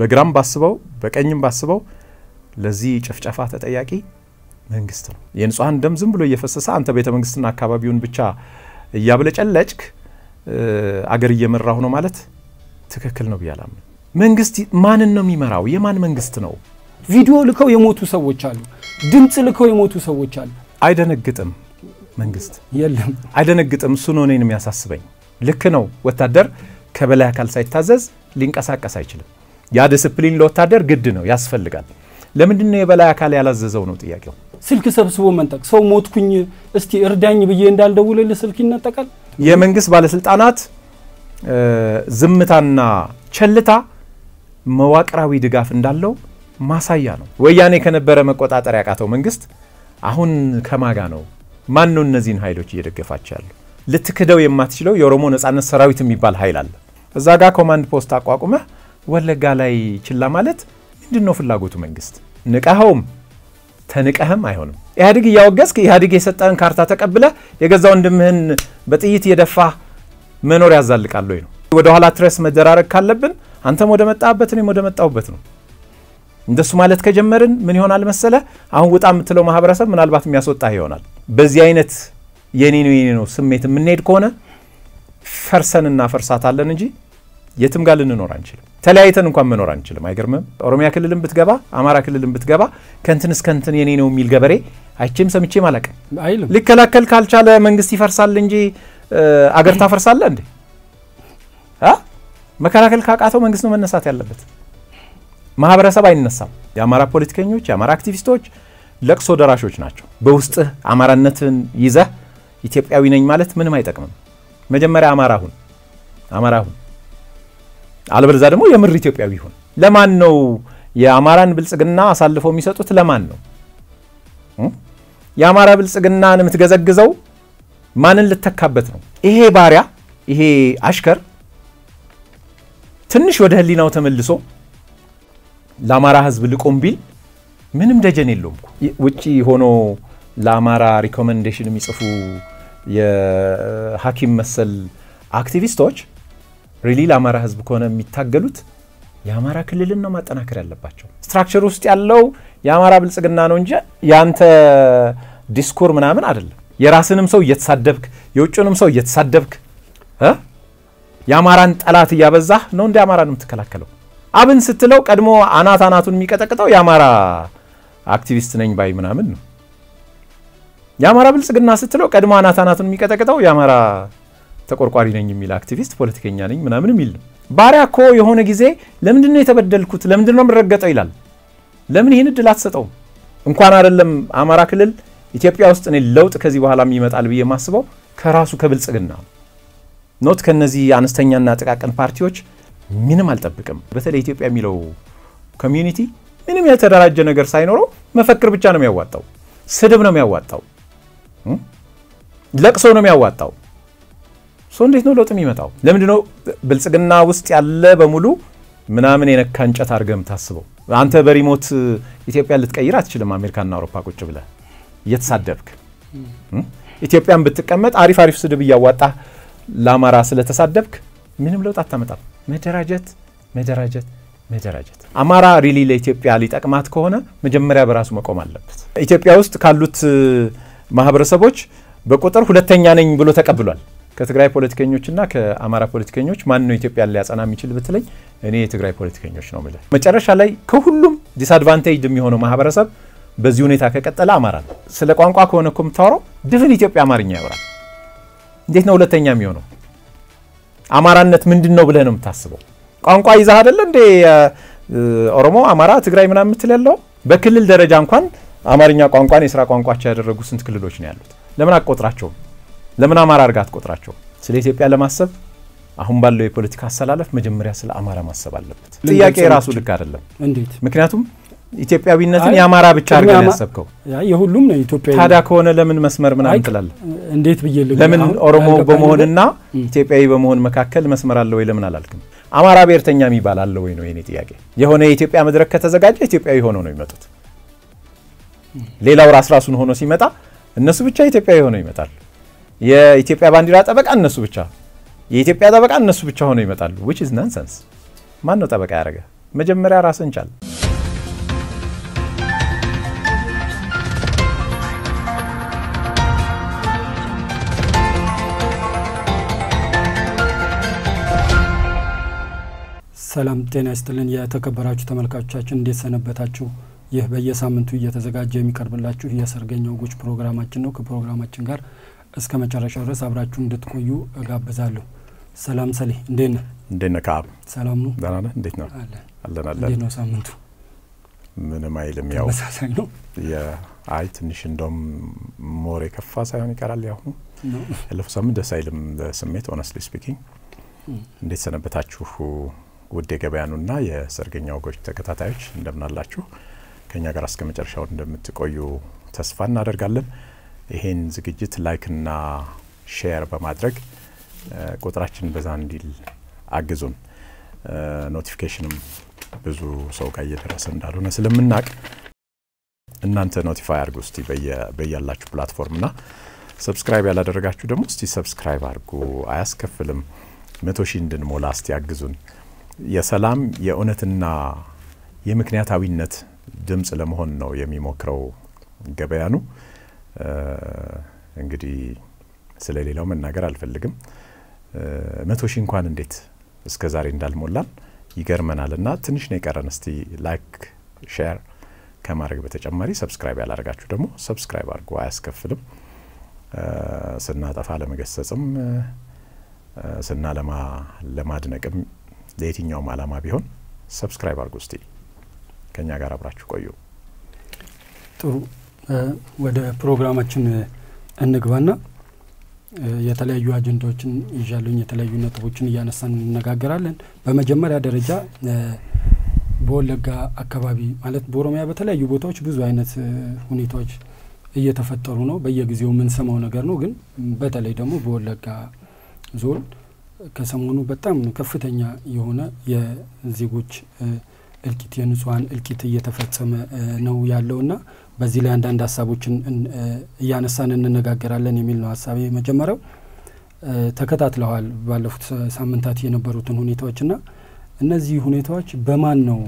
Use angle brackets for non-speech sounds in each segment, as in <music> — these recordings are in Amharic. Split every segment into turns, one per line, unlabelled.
በግራም ባስበው በቀኝም ባስበው ለዚህ ጭፍጨፋ ተጠያቂ መንግስት ነው። የንጹሐን ደም ዝም ብሎ እየፈሰሰ አንተ ቤተ መንግስትና አካባቢውን ብቻ እያብለጨለጭክ አገር እየመራሁ ነው ማለት ትክክል ነው ብዬ መንግስት ማንን ነው የሚመራው? የማን መንግስት ነው? ቪዲዮ ልከው የሞቱ ሰዎች አሉ። ድምፅ ልከው የሞቱ ሰዎች አሉ። አይደነግጥም መንግስት የለም፣ አይደነግጥም። እሱ ነው እኔን የሚያሳስበኝ። ልክ ነው፣ ወታደር ከበላይ አካል ሳይታዘዝ ሊንቀሳቀስ አይችልም። ያ ዲስፕሊን ለወታደር ግድ ነው፣ ያስፈልጋል። ለምንድን ነው የበላይ አካል ያላዘዘው ነው ጥያቄው። ስልክ
ሰብስቦ መንጠቅ፣ ሰው ሞትኩኝ እስቲ እርዳኝ ብዬ እንዳልደውልልህ ስልክ ይነጠቃል።
የመንግስት ባለስልጣናት ዝምታና ቸልታ መዋቅራዊ ድጋፍ እንዳለው ማሳያ ነው። ወያኔ ከነበረ መቆጣጠር ያቃተው መንግስት አሁን ከማጋ ነው? ማን ነው እነዚህን ኃይሎች እየደገፋቸው ያሉ? ልትክደው የማትችለው የኦሮሞ ነጻነት ሰራዊት የሚባል ኃይል አለ። እዛ ጋር ኮማንድ ፖስት አቋቁመህ ወለጋ ላይ ችላ ማለት ምንድን ነው ፍላጎቱ? መንግስት ንቀኸውም ተንቀህም አይሆንም። ኢህአዴግ እያወገዝክ ኢህአዴግ የሰጠህን ካርታ ተቀብለህ የገዛ ወንድምህን በጥይት የደፋ መኖር ያዛልቃል ወይ ነው? ወደኋላ ትረስ መደራረግ ካለብን አንተም ወደ መጣበት እኔም ወደ መጣሁበት ነው። እንደሱ ማለት ከጀመርን ምን ይሆናል መሰለ፣ አሁን ውጣ የምትለው ማህበረሰብ ምናልባት የሚያስወጣህ ይሆናል። በዚህ አይነት የኔ ነው የኔ ነው ስሜት የምንሄድ ከሆነ ፈርሰን እናፈርሳታለን እንጂ የትም ጋር ልንኖር አንችልም። ተለያይተን እንኳን መኖር አንችልም። አይገርምም? ኦሮሚያ ክልልን ብትገባ፣ አማራ ክልልን ብትገባ ከንትን እስከንትን የኔ ነው የሚል ገበሬ አይቼም ሰምቼም አላውቅም። ሊከላከል ካልቻለ መንግስት ይፈርሳል እንጂ አገር ታፈርሳለ እንዴ? መከላከል ካቃተው መንግስት ነው መነሳት ያለበት። ማህበረሰብ አይነሳም። የአማራ ፖለቲከኞች፣ የአማራ አክቲቪስቶች ለቅሶ ደራሾች ናቸው። በውስጥህ አማራነትን ይዘህ ኢትዮጵያዊ ነኝ ማለት ምንም አይጠቅምም። መጀመሪያ አማራ ሁን፣ አማራ ሁን። አለበለዛ ደግሞ የምር ኢትዮጵያዊ ይሁን። ለማን ነው የአማራን ብልጽግና አሳልፈው የሚሰጡት? ለማን ነው የአማራ ብልጽግናን የምትገዘግዘው? ማንን ልተካበት ነው? ይሄ ባሪያ ይሄ አሽከር ትንሽ ወደ ህሊናው ተመልሶ ለአማራ ህዝብ ልቆም ቢል ምንም ደጀን የለውም። ውጭ ሆኖ ለአማራ ሪኮመንዴሽን የሚጽፉ የሐኪም መሰል አክቲቪስቶች ሪሊ ለአማራ ህዝብ ከሆነ የሚታገሉት የአማራ ክልልን ነው ማጠናከር ያለባቸው። ስትራክቸር ውስጥ ያለው የአማራ ብልጽግና ነው እንጂ ያንተ ዲስኮር ምናምን አይደለም። የራስንም ሰው እየተሳደብክ የውጭንም ሰው እየተሳደብክ የአማራን ጠላት እያበዛህ ነው እንደ አማራ ነው የምትከላከለው። አብን ስትለው ቀድሞ አናት አናቱን የሚቀጠቅጠው የአማራ አክቲቪስት ነኝ ባይ ምናምን ነው። የአማራ ብልጽግና ስትለው ቀድሞ አናት አናቱን የሚቀጠቅጠው የአማራ ተቆርቋሪ ነኝ የሚል አክቲቪስት ፖለቲከኛ ነኝ ምናምን የሚል ነው። ባሪያ እኮ የሆነ ጊዜ ለምንድን ነው የተበደልኩት፣ ለምንድን ነው የምረገጠው ይላል። ለምን ይህን እድል አትሰጠውም? እንኳን አይደለም አማራ ክልል ኢትዮጵያ ውስጥ እኔ ለውጥ ከዚህ በኋላም ይመጣል ብዬ ማስበው ከራሱ ከብልጽግና ኖት ከነዚህ አነስተኛና ጥቃቅን ፓርቲዎች ምንም አልጠብቅም። በተለይ ኢትዮጵያ የሚለው ኮሚዩኒቲ ምንም የተደራጀ ነገር ሳይኖረው መፈክር ብቻ ነው የሚያዋጣው፣ ስድብ ነው የሚያዋጣው፣ ለቅሶ ነው የሚያዋጣው። ሶ እንዴት ነው ለውጥ የሚመጣው? ለምንድን ነው ብልጽግና ውስጥ ያለ በሙሉ ምናምን የነካ እንጨት አድርገህ የምታስበው? አንተ በሪሞት ኢትዮጵያ ልትቀይር አትችልም። አሜሪካና አውሮፓ ቁጭ ብለህ እየተሳደብክ ኢትዮጵያን ብትቀመጥ አሪፍ አሪፍ ስድብ እያዋጣ ለአማራ ስለተሳደብክ ምንም ለውጥ አታመጣም። መደራጀት መደራጀት መደራጀት። አማራ ሪሊ ለኢትዮጵያ ሊጠቅማት ከሆነ መጀመሪያ በራሱ መቆም አለበት። ኢትዮጵያ ውስጥ ካሉት ማህበረሰቦች በቁጥር ሁለተኛ ነኝ ብሎ ተቀብሏል። ከትግራይ ፖለቲከኞችና ከአማራ ፖለቲከኞች ማን ነው ኢትዮጵያን ሊያጸና የሚችል ብትለኝ እኔ የትግራይ ፖለቲከኞች ነው ምለ። መጨረሻ ላይ ከሁሉም ዲስአድቫንቴጅ የሚሆነው ማህበረሰብ በዚህ ሁኔታ ከቀጠለ አማራ ነው። ስለ ቋንቋ ከሆነ እኮ የምታወራው ድፍን ኢትዮጵያ አማርኛ ያወራል። እንዴት ነው ሁለተኛ የሚሆነው? አማራነት ምንድን ነው ብለህ ነው የምታስበው? ቋንቋ ይዛህ አይደለ እንዴ ኦሮሞ፣ አማራ፣ ትግራይ ምናምን የምትል ያለው። በክልል ደረጃ እንኳን አማርኛ ቋንቋን የስራ ቋንቋቸው ያደረጉ ስንት ክልሎች ነው ያሉት? ለምን አቆጥራቸውም? ለምን አማራ አድርጋ አትቆጥራቸው? ስለ ኢትዮጵያ ለማሰብ አሁን ባለው የፖለቲካ አሰላለፍ መጀመሪያ ስለ አማራ ማሰብ አለበት። ጥያቄ ራሱ ልክ አይደለም። እንዴት? ምክንያቱም ኢትዮጵያዊነትን የአማራ ብቻ አድርገን ያሰብከው
የሁሉም ነው ኢትዮጵያ። ታዲያ
ከሆነ ለምን መስመር ምናምን ትላለህ?
እንዴት ብዬ ለምን ኦሮሞ በመሆንና
ኢትዮጵያዊ በመሆን መካከል መስመር አለ ወይ ለምን አላልክም? አማራ ብሔርተኛ የሚባል አለ ወይ ነው የኔ ጥያቄ። የሆነ የኢትዮጵያ መድረክ ከተዘጋጀ ኢትዮጵያዊ ሆነው ነው የሚመጡት። ሌላው ራስ ራሱን ሆኖ ሲመጣ እነሱ ብቻ ኢትዮጵያዊ ሆኖ ይመጣል። የኢትዮጵያ ባንዲራ ጠበቃ እነሱ ብቻ፣ የኢትዮጵያ ጠበቃ እነሱ ብቻ ሆነው ይመጣሉ። ዊች ኢዝ ናንሰንስ። ማን ነው ጠበቃ ያደረገ? መጀመሪያ ራስን ቻል።
ሰላም ጤና ይስጥልን። የተከበራችሁ ተመልካቾቻችን እንዴት ሰነበታችሁ? ይህ በየሳምንቱ እየተዘጋጀ የሚቀርብላችሁ የሰርገኛ ወጎች ፕሮግራማችን ነው። ከፕሮግራማችን ጋር እስከ መጨረሻው ድረስ አብራችሁ እንድትቆዩ እጋብዛለሁ።
ሰላም ሰሌ፣ እንዴት ነህ? እንዴት ነህ ከአብ? ሰላም ነው። ደህና ነህ? እንዴት ነው? አለን አለን። እንዴት ነው ሳምንቱ? ምንም አይልም። ያው ተመሳሳይ ነው። አይ ትንሽ እንደውም ሞር የከፋ ሳይሆን ይቀራል። ያሁኑ ያለፈው ሳምንት ደስ አይልም ስሜት ኦነስትሊ ስፒኪንግ። እንዴት ሰነበታችሁ ውድ የገበያኑና የሰርገኛ ወጎች ተከታታዮች እንደምናላችሁ። ከእኛ ጋር እስከ መጨረሻው እንደምትቆዩ ተስፋ እናደርጋለን። ይሄን ዝግጅት ላይክና ሼር በማድረግ ቁጥራችን በዛ እንዲል አግዙን። ኖቲፊኬሽንም ብዙ ሰው ጋር እየደረሰ እንዳልሆነ ስለምናቅ እናንተ ኖቲፋይ አድርጉ እስቲ በያላችሁ ፕላትፎርም ና ሰብስክራይብ ያላደረጋችሁ ደግሞ እስቲ ሰብስክራይብ አድርጉ። አያስከፍልም። መቶ ሺህ እንድንሞላ እስቲ አግዙን። የሰላም የእውነትና የምክንያታዊነት ድምፅ ለመሆን ነው የሚሞክረው ገበያኑ። እንግዲህ ስለሌላው መናገር አልፈልግም። መቶ ሺህ እንኳን እንዴት እስከ ዛሬ እንዳልሞላን ይገርመናል። እና ትንሽ ነው የቀረን። እስቲ ላይክ ሼር ከማድረግ በተጨማሪ ሰብስክራይብ ያላደርጋችሁ ደግሞ ሰብስክራይብ አድርጎ አያስከፍልም። ስናጠፋ ለመገሰጽም ስናለማ ለማድነቅም ለየትኛውም አላማ ቢሆን ሰብስክራይብ አርጎ እስቲ ከእኛ ጋር አብራችሁ ቆዩ።
ጥሩ ወደ ፕሮግራማችን እንግባና የተለያዩ አጀንዳዎችን ይዣለኝ የተለያዩ ነጥቦችን እያነሳን እንነጋገራለን። በመጀመሪያ ደረጃ በወለጋ አካባቢ ማለት በኦሮሚያ በተለያዩ ቦታዎች ብዙ አይነት ሁኔታዎች እየተፈጠሩ ነው። በየጊዜው የምንሰማው ነገር ነው። ግን በተለይ ደግሞ በወለጋ ዞን ከሰሞኑ በጣም ከፍተኛ የሆነ የዜጎች እልቂት የንጹሀን እልቂት እየተፈጸመ ነው ያለውና በዚህ ላይ አንዳንድ ሀሳቦችን እያነሳን እንነጋገራለን የሚል ነው ሀሳቤ። መጀመሪያው ተከታትለዋል ባለፉት ሳምንታት የነበሩትን ሁኔታዎችና እነዚህ ሁኔታዎች በማን ነው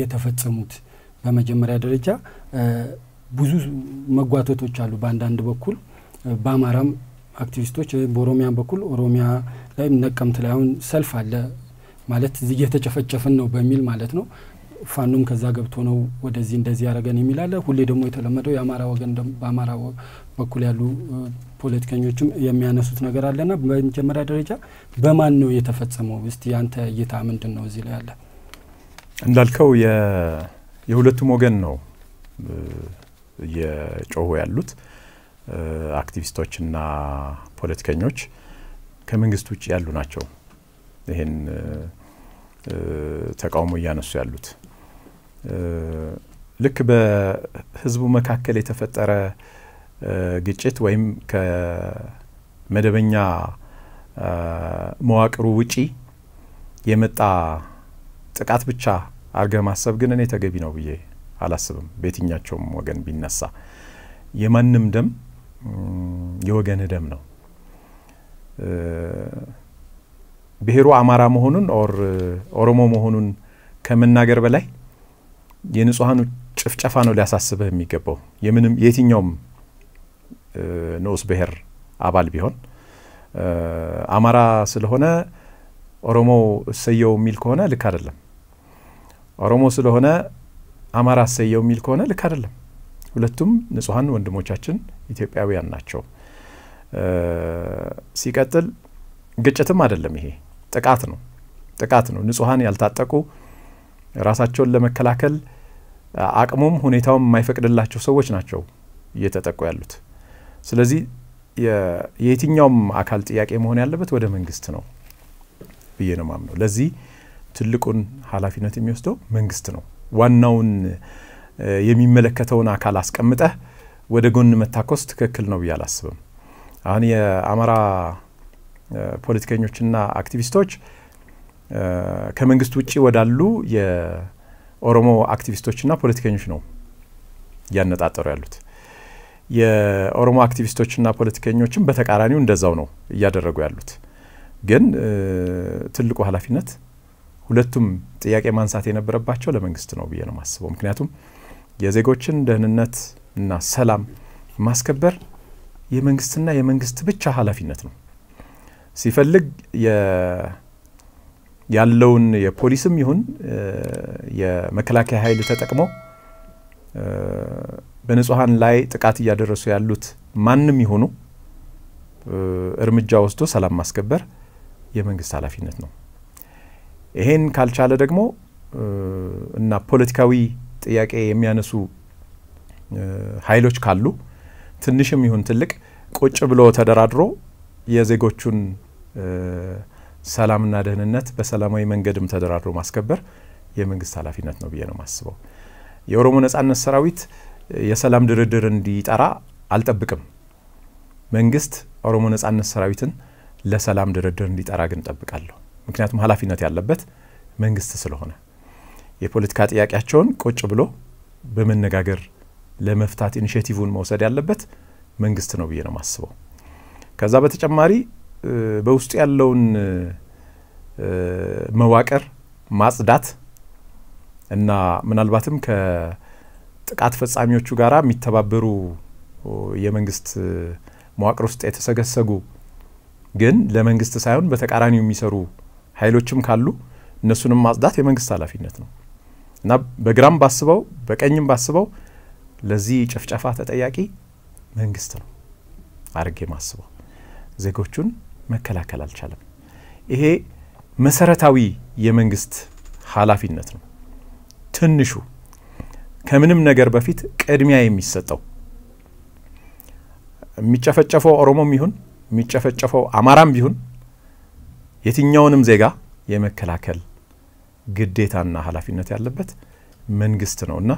የተፈጸሙት? በመጀመሪያ ደረጃ ብዙ መጓተቶች አሉ። በአንዳንድ በኩል በአማራም አክቲቪስቶች በኦሮሚያን በኩል ኦሮሚያ ላይ ነቀምት ላይ አሁን ሰልፍ አለ ማለት እየተጨፈጨፍን ነው በሚል ማለት ነው ፋኖም ከዛ ገብቶ ነው ወደዚህ እንደዚህ ያደረገን የሚላለ ሁሌ ደግሞ የተለመደው የአማራ ወገን በአማራ በኩል ያሉ ፖለቲከኞችም የሚያነሱት ነገር አለና በመጀመሪያ ደረጃ በማን ነው የተፈጸመው? እስቲ ያንተ እይታ ምንድን ነው? እዚህ ላይ ያለ
እንዳልከው የሁለቱም ወገን ነው እየጮሁ ያሉት አክቲቪስቶችና ፖለቲከኞች ከመንግስት ውጭ ያሉ ናቸው። ይህን ተቃውሞ እያነሱ ያሉት ልክ በህዝቡ መካከል የተፈጠረ ግጭት ወይም ከመደበኛ መዋቅሩ ውጪ የመጣ ጥቃት ብቻ አርገ ማሰብ ግን እኔ ተገቢ ነው ብዬ አላስብም። በየትኛቸውም ወገን ቢነሳ የማንም ደም የወገን ደም ነው። ብሔሩ አማራ መሆኑን ኦር ኦሮሞ መሆኑን ከመናገር በላይ የንጹሐኑ ጭፍጨፋ ነው ሊያሳስብህ የሚገባው። የምንም የትኛውም ንዑስ ብሔር አባል ቢሆን አማራ ስለሆነ ኦሮሞ እሰየው የሚል ከሆነ ልክ አይደለም። ኦሮሞ ስለሆነ አማራ እሰየው የሚል ከሆነ ልክ አይደለም። ሁለቱም ንጹሐን ወንድሞቻችን ኢትዮጵያውያን ናቸው። ሲቀጥል ግጭትም አይደለም፣ ይሄ ጥቃት ነው። ጥቃት ነው። ንጹሐን ያልታጠቁ ራሳቸውን ለመከላከል አቅሙም ሁኔታውም የማይፈቅድላቸው ሰዎች ናቸው እየተጠቁ ያሉት። ስለዚህ የየትኛውም አካል ጥያቄ መሆን ያለበት ወደ መንግስት ነው ብዬ ነው ማምነው። ለዚህ ትልቁን ኃላፊነት የሚወስደው መንግስት ነው። ዋናውን የሚመለከተውን አካል አስቀምጠህ ወደ ጎን መታኮስ ትክክል ነው ብዬ አላስብም። አሁን የአማራ ፖለቲከኞችና አክቲቪስቶች ከመንግስት ውጭ ወዳሉ ኦሮሞ አክቲቪስቶችና ፖለቲከኞች ነው እያነጣጠሩ ያሉት። የኦሮሞ አክቲቪስቶችና ፖለቲከኞችም በተቃራኒው እንደዛው ነው እያደረጉ ያሉት። ግን ትልቁ ኃላፊነት ሁለቱም ጥያቄ ማንሳት የነበረባቸው ለመንግስት ነው ብዬ ነው ማስበው። ምክንያቱም የዜጎችን ደህንነት እና ሰላም ማስከበር የመንግስትና የመንግስት ብቻ ኃላፊነት ነው። ሲፈልግ ያለውን የፖሊስም ይሁን የመከላከያ ኃይል ተጠቅሞ በንጹሐን ላይ ጥቃት እያደረሱ ያሉት ማንም ይሆኑ እርምጃ ወስዶ ሰላም ማስከበር የመንግስት ኃላፊነት ነው። ይሄን ካልቻለ ደግሞ እና ፖለቲካዊ ጥያቄ የሚያነሱ ኃይሎች ካሉ ትንሽም ይሁን ትልቅ ቁጭ ብሎ ተደራድሮ የዜጎቹን ሰላምና ደህንነት በሰላማዊ መንገድም ተደራድሮ ማስከበር የመንግስት ኃላፊነት ነው ብዬ ነው ማስበው። የኦሮሞ ነጻነት ሰራዊት የሰላም ድርድር እንዲጠራ አልጠብቅም። መንግስት ኦሮሞ ነጻነት ሰራዊትን ለሰላም ድርድር እንዲጠራ ግን ጠብቃለሁ። ምክንያቱም ኃላፊነት ያለበት መንግስት ስለሆነ የፖለቲካ ጥያቄያቸውን ቁጭ ብሎ በመነጋገር ለመፍታት ኢኒሽቲቭን መውሰድ ያለበት መንግስት ነው ብዬ ነው ማስበው። ከዛ በተጨማሪ በውስጡ ያለውን መዋቅር ማጽዳት እና ምናልባትም ከጥቃት ፈጻሚዎቹ ጋር የሚተባበሩ የመንግስት መዋቅር ውስጥ የተሰገሰጉ ግን ለመንግስት ሳይሆን በተቃራኒው የሚሰሩ ኃይሎችም ካሉ እነሱንም ማጽዳት የመንግስት ኃላፊነት ነው እና በግራም ባስበው በቀኝም ባስበው ለዚህ ጭፍጨፋ ተጠያቂ መንግስት ነው አድርጌ ማስበው ዜጎቹን መከላከል አልቻለም። ይሄ መሰረታዊ የመንግስት ኃላፊነት ነው። ትንሹ ከምንም ነገር በፊት ቅድሚያ የሚሰጠው የሚጨፈጨፈው ኦሮሞም ይሁን የሚጨፈጨፈው አማራም ቢሆን የትኛውንም ዜጋ የመከላከል ግዴታና ኃላፊነት ያለበት መንግስት ነው እና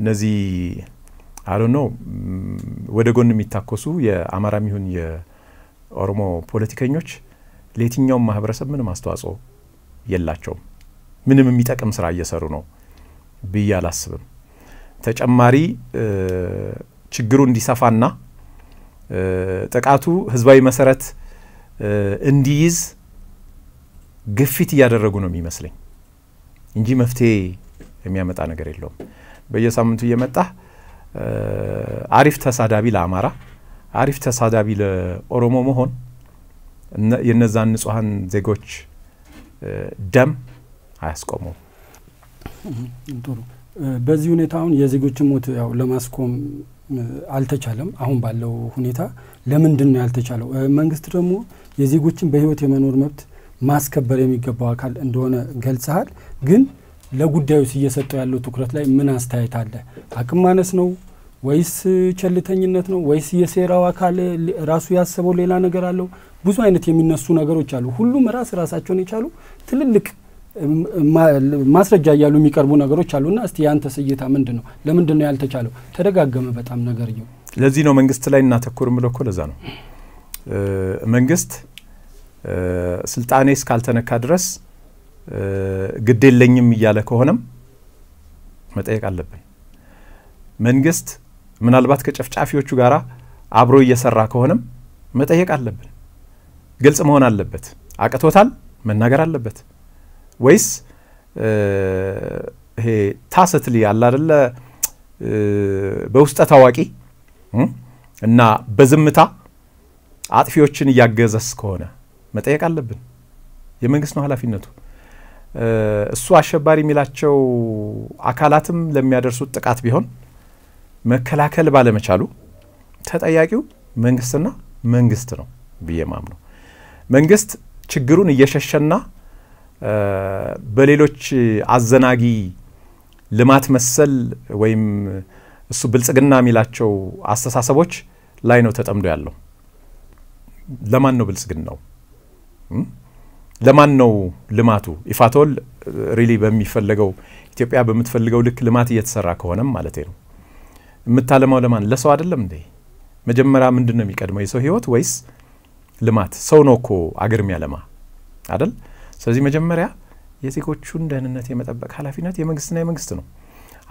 እነዚህ አዶ ነው ወደ ጎን የሚታኮሱ የአማራም ይሁን ኦሮሞ ፖለቲከኞች ለየትኛውም ማህበረሰብ ምንም አስተዋጽኦ የላቸውም። ምንም የሚጠቅም ስራ እየሰሩ ነው ብዬ አላስብም። ተጨማሪ ችግሩ እንዲሰፋና ጥቃቱ ህዝባዊ መሰረት እንዲይዝ ግፊት እያደረጉ ነው የሚመስለኝ እንጂ መፍትሄ የሚያመጣ ነገር የለውም። በየሳምንቱ እየመጣ አሪፍ ተሳዳቢ ለአማራ አሪፍ ተሳዳቢ ለኦሮሞ መሆን የነዛን ንጹሀን ዜጎች ደም አያስቆመው።
ጥሩ። በዚህ ሁኔታ አሁን የዜጎችን ሞት ያው ለማስቆም አልተቻለም። አሁን ባለው ሁኔታ ለምንድን ነው ያልተቻለው? መንግስት ደግሞ የዜጎችን በህይወት የመኖር መብት ማስከበር የሚገባው አካል እንደሆነ ገልጸሃል። ግን ለጉዳዩ እየሰጠው ያለው ትኩረት ላይ ምን አስተያየት አለ? አቅም ማነስ ነው? ወይስ ቸልተኝነት ነው ወይስ የሴራው አካል ራሱ ያሰበው ሌላ ነገር አለው? ብዙ አይነት የሚነሱ ነገሮች አሉ። ሁሉም ራስ ራሳቸውን የቻሉ ትልልቅ ማስረጃ እያሉ የሚቀርቡ ነገሮች አሉና እስቲ ያንተ ስይታ ምንድን ነው? ለምንድን ነው ያልተቻለው? ተደጋገመ በጣም ነገርየው።
ለዚህ ነው መንግስት ላይ እናተኩር ብለው እኮ ለዛ ነው መንግስት ስልጣኔ እስካልተነካ ድረስ ግድ የለኝም እያለ ከሆነም መጠየቅ አለብን። መንግስት ምናልባት ከጨፍጫፊዎቹ ጋር አብሮ እየሰራ ከሆነም መጠየቅ አለብን። ግልጽ መሆን አለበት። አቅቶታል መናገር አለበት ወይስ ይሄ ታሰትሊ አለ አይደለ? በውስጠ ታዋቂ እና በዝምታ አጥፊዎችን እያገዘስ ከሆነ መጠየቅ አለብን። የመንግስት ነው ኃላፊነቱ። እሱ አሸባሪ የሚላቸው አካላትም ለሚያደርሱት ጥቃት ቢሆን መከላከል ባለመቻሉ ተጠያቂው መንግስትና መንግስት ነው ብዬ ማምነው። መንግስት ችግሩን እየሸሸና በሌሎች አዘናጊ ልማት መሰል ወይም እሱ ብልጽግና የሚላቸው አስተሳሰቦች ላይ ነው ተጠምዶ ያለው። ለማን ነው ብልጽግናው? ለማን ነው ልማቱ? ኢፋቶል ሪሊ በሚፈለገው ኢትዮጵያ በምትፈልገው ልክ ልማት እየተሰራ ከሆነም ማለት ነው የምታለማው ለማን? ለሰው አይደለም እንዴ? መጀመሪያ ምንድን ነው የሚቀድመው የሰው ህይወት ወይስ ልማት? ሰው ነው እኮ አገር የሚያለማ አደል? ስለዚህ መጀመሪያ የዜጎቹን ደህንነት የመጠበቅ ኃላፊነት የመንግስትና የመንግስት ነው።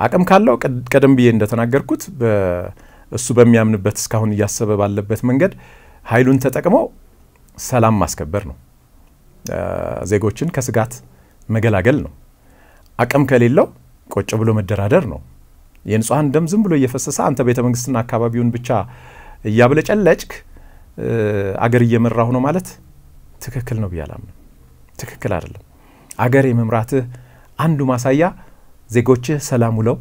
አቅም ካለው ቀደም ብዬ እንደተናገርኩት እሱ በሚያምንበት እስካሁን እያሰበ ባለበት መንገድ ኃይሉን ተጠቅመው ሰላም ማስከበር ነው። ዜጎችን ከስጋት መገላገል ነው። አቅም ከሌለው ቆጭ ብሎ መደራደር ነው። የንጹሐን ደም ዝም ብሎ እየፈሰሰ አንተ ቤተ መንግስትና አካባቢውን ብቻ እያብለጨለጭክ አገር እየመራሁ ነው ማለት ትክክል ነው ብዬ ትክክል አይደለም። አገር የመምራትህ አንዱ ማሳያ ዜጎችህ ሰላም ውለው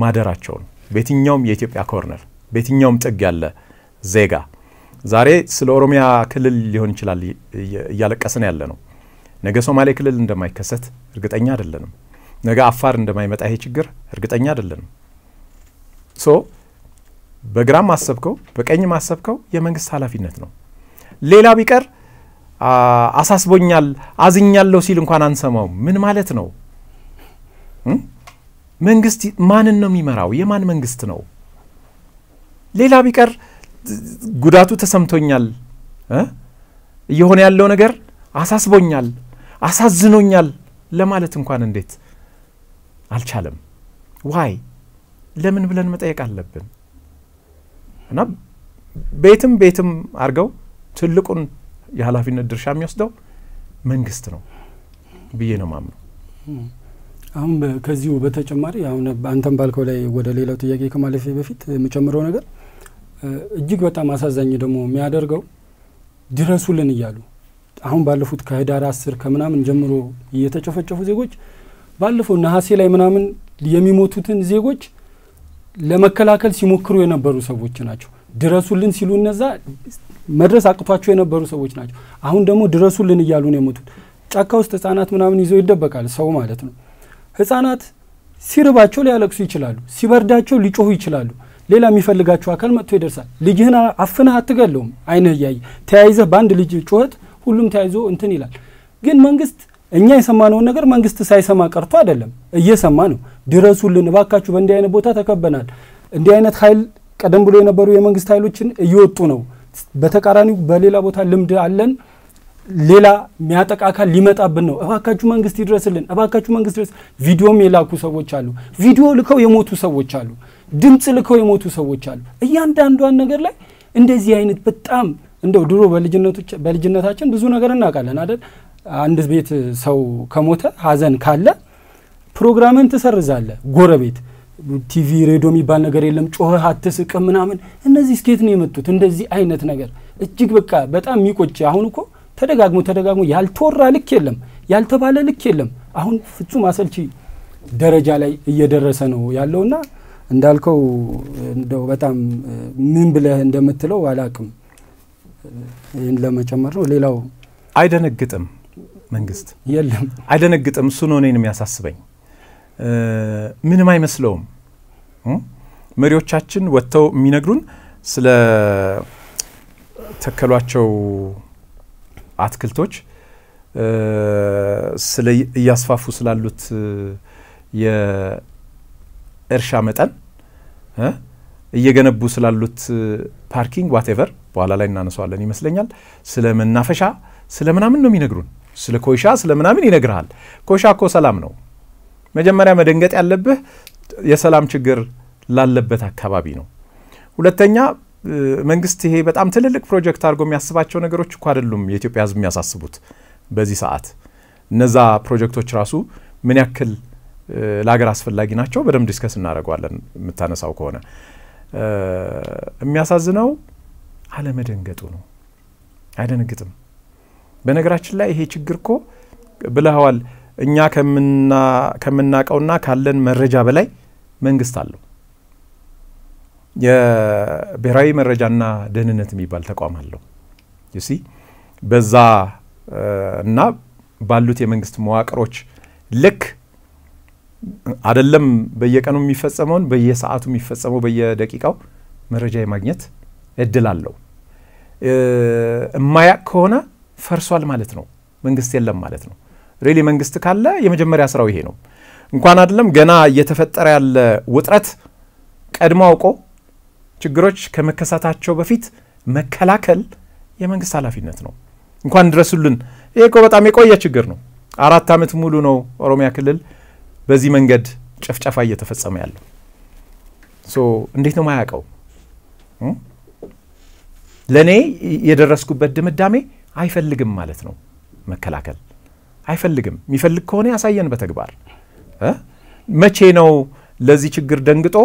ማደራቸው ነው። በየትኛውም የኢትዮጵያ ኮርነር፣ በየትኛውም ጥግ ያለ ዜጋ ዛሬ ስለ ኦሮሚያ ክልል ሊሆን ይችላል እያለቀስን ያለ ነው። ነገ ሶማሌ ክልል እንደማይከሰት እርግጠኛ አይደለንም። ነገ አፋር እንደማይመጣ ይሄ ችግር እርግጠኛ አይደለንም። ሶ በግራም አሰብከው በቀኝ ማሰብከው የመንግስት ኃላፊነት ነው። ሌላ ቢቀር አሳስቦኛል፣ አዝኛለሁ ሲል እንኳን አንሰማውም። ምን ማለት ነው? መንግስት ማንን ነው የሚመራው? የማን መንግስት ነው? ሌላ ቢቀር ጉዳቱ ተሰምቶኛል፣ እየሆነ ያለው ነገር አሳስቦኛል፣ አሳዝኖኛል ለማለት እንኳን እንዴት አልቻለም። ዋይ ለምን ብለን መጠየቅ አለብን። እና ቤትም ቤትም አድርገው ትልቁን የኃላፊነት ድርሻ የሚወስደው መንግስት ነው ብዬ ነው ማምነው።
አሁን ከዚሁ በተጨማሪ አሁን አንተም ባልከው ላይ ወደ ሌላው ጥያቄ ከማለፌ በፊት የምጨምረው ነገር እጅግ በጣም አሳዛኝ ደግሞ የሚያደርገው ድረሱልን እያሉ አሁን ባለፉት ከህዳር አስር ከምናምን ጀምሮ እየተጨፈጨፉ ዜጎች ባለፈው ነሐሴ ላይ ምናምን የሚሞቱትን ዜጎች ለመከላከል ሲሞክሩ የነበሩ ሰዎች ናቸው። ድረሱልን ሲሉ እነዛ መድረስ አቅቷቸው የነበሩ ሰዎች ናቸው። አሁን ደግሞ ድረሱልን እያሉ ነው የሞቱት። ጫካ ውስጥ ህጻናት ምናምን ይዘው ይደበቃል ሰው ማለት ነው። ህጻናት ሲርባቸው ሊያለቅሱ ይችላሉ፣ ሲበርዳቸው ሊጮሁ ይችላሉ። ሌላ የሚፈልጋቸው አካል መጥቶ ይደርሳል። ልጅህን አፍነህ አትገለውም፣ አይንህ እያየ ተያይዘህ በአንድ ልጅ ጩኸት ሁሉም ተያይዞ እንትን ይላል። ግን መንግስት እኛ የሰማነውን ነገር መንግስት ሳይሰማ ቀርቶ አይደለም፣ እየሰማ ነው። ድረሱልን እባካችሁ፣ በእንዲህ አይነት ቦታ ተከበናል፣ እንዲህ አይነት ኃይል ቀደም ብሎ የነበሩ የመንግስት ኃይሎችን እየወጡ ነው። በተቃራኒው በሌላ ቦታ ልምድ አለን፣ ሌላ የሚያጠቃ አካል ሊመጣብን ነው። እባካችሁ መንግስት ይድረስልን፣ እባካችሁ መንግስት ድረስ። ቪዲዮም የላኩ ሰዎች አሉ፣ ቪዲዮ ልከው የሞቱ ሰዎች አሉ፣ ድምፅ ልከው የሞቱ ሰዎች አሉ። እያንዳንዷን ነገር ላይ እንደዚህ አይነት በጣም እንደው ድሮ በልጅነታችን ብዙ ነገር እናውቃለን አይደል? አንድ ቤት ሰው ከሞተ ሀዘን ካለ ፕሮግራምን ትሰርዛለ። ጎረቤት ቲቪ ሬዲዮ የሚባል ነገር የለም። ጮኸህ አትስቅ ምናምን። እነዚህ ስኬት ነው የመጡት። እንደዚህ አይነት ነገር እጅግ በቃ በጣም የሚቆጭ አሁን እኮ ተደጋግሞ ተደጋግሞ ያልተወራ ልክ የለም፣ ያልተባለ ልክ የለም። አሁን ፍጹም አሰልቺ ደረጃ ላይ እየደረሰ ነው ያለውና እንዳልከው እንደው በጣም ምን ብለህ እንደምትለው አላቅም። ይህን ለመጨመር ነው። ሌላው
አይደነግጥም መንግስት የለም አይደነግጥም። እሱ ነው እኔን የሚያሳስበኝ። ምንም አይመስለውም። መሪዎቻችን ወጥተው የሚነግሩን ስለ ተከሏቸው አትክልቶች፣ ስለ እያስፋፉ ስላሉት የእርሻ መጠን፣ እየገነቡ ስላሉት ፓርኪንግ፣ ዋቴቨር በኋላ ላይ እናነሰዋለን ይመስለኛል። ስለ መናፈሻ ስለ ምናምን ነው የሚነግሩን። ስለ ኮይሻ ስለ ምናምን ይነግርሃል። ኮይሻ እኮ ሰላም ነው። መጀመሪያ መደንገጥ ያለብህ የሰላም ችግር ላለበት አካባቢ ነው። ሁለተኛ መንግስት ይሄ በጣም ትልልቅ ፕሮጀክት አድርጎ የሚያስባቸው ነገሮች እኮ አይደሉም የኢትዮጵያ ህዝብ የሚያሳስቡት በዚህ ሰዓት። እነዛ ፕሮጀክቶች ራሱ ምን ያክል ለሀገር አስፈላጊ ናቸው በደንብ ዲስከስ እናደርገዋለን። የምታነሳው ከሆነ የሚያሳዝነው አለመደንገጡ ነው። አይደነግጥም። በነገራችን ላይ ይሄ ችግር እኮ ብለዋል እኛ ከምናቀውና ካለን መረጃ በላይ መንግስት አለው። የብሔራዊ መረጃና ደህንነት የሚባል ተቋም አለው። ሲ በዛ እና ባሉት የመንግስት መዋቅሮች ልክ አደለም በየቀኑ የሚፈጸመውን በየሰዓቱ የሚፈጸመው በየደቂቃው መረጃ የማግኘት እድል አለው። እማያቅ ከሆነ ፈርሷል ማለት ነው። መንግስት የለም ማለት ነው። ሬሊ መንግስት ካለ የመጀመሪያ ስራው ይሄ ነው። እንኳን አይደለም ገና እየተፈጠረ ያለ ውጥረት ቀድሞ አውቆ ችግሮች ከመከሰታቸው በፊት መከላከል የመንግስት ኃላፊነት ነው። እንኳን ድረሱልን። ይሄ እኮ በጣም የቆየ ችግር ነው። አራት ዓመት ሙሉ ነው ኦሮሚያ ክልል በዚህ መንገድ ጨፍጨፋ እየተፈጸመ ያለው። እንዴት ነው ማያውቀው? ለእኔ የደረስኩበት ድምዳሜ አይፈልግም ማለት ነው መከላከል አይፈልግም። የሚፈልግ ከሆነ ያሳየን በተግባር መቼ ነው ለዚህ ችግር ደንግጦ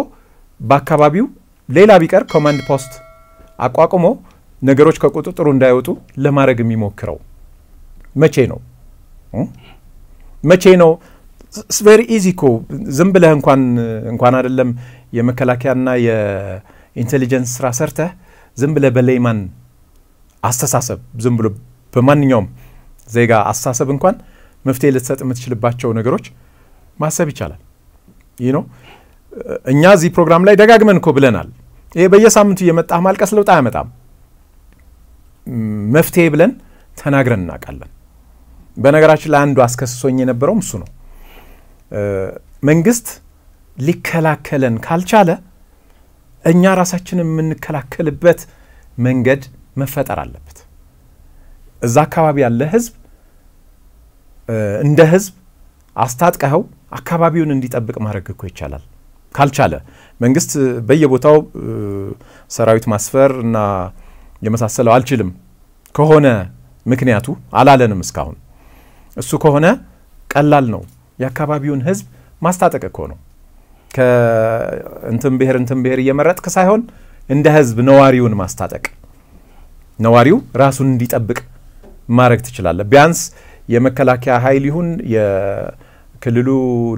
በአካባቢው ሌላ ቢቀር ኮማንድ ፖስት አቋቁሞ ነገሮች ከቁጥጥሩ እንዳይወጡ ለማድረግ የሚሞክረው መቼ ነው? መቼ ነው? ቬሪ ኢዚ ኮ ዝም ብለህ እንኳን እንኳን አይደለም የመከላከያና የኢንቴሊጀንስ ስራ ሰርተህ ዝም ብለህ በሌይማን አስተሳሰብ ዝም ብሎ በማንኛውም ዜጋ አስተሳሰብ እንኳን መፍትሄ ልትሰጥ የምትችልባቸው ነገሮች ማሰብ ይቻላል። ይህ ነው እኛ እዚህ ፕሮግራም ላይ ደጋግመን እኮ ብለናል። ይሄ በየሳምንቱ እየመጣህ ማልቀስ ለውጥ አያመጣም። መፍትሄ ብለን ተናግረን እናውቃለን። በነገራችን ላይ አንዱ አስከስሶኝ የነበረውም እሱ ነው። መንግስት ሊከላከለን ካልቻለ እኛ ራሳችን የምንከላከልበት መንገድ መፈጠር አለበት። እዛ አካባቢ ያለ ህዝብ እንደ ህዝብ አስታጥቀኸው አካባቢውን እንዲጠብቅ ማድረግ እኮ ይቻላል። ካልቻለ መንግስት በየቦታው ሰራዊት ማስፈር እና የመሳሰለው አልችልም ከሆነ ምክንያቱ አላለንም እስካሁን። እሱ ከሆነ ቀላል ነው። የአካባቢውን ህዝብ ማስታጠቅ እኮ ነው። ከእንትን ብሔር እንትን ብሔር እየመረጥክ ሳይሆን እንደ ህዝብ ነዋሪውን ማስታጠቅ ነዋሪው ራሱን እንዲጠብቅ ማድረግ ትችላለህ። ቢያንስ የመከላከያ ኃይል ይሁን የክልሉ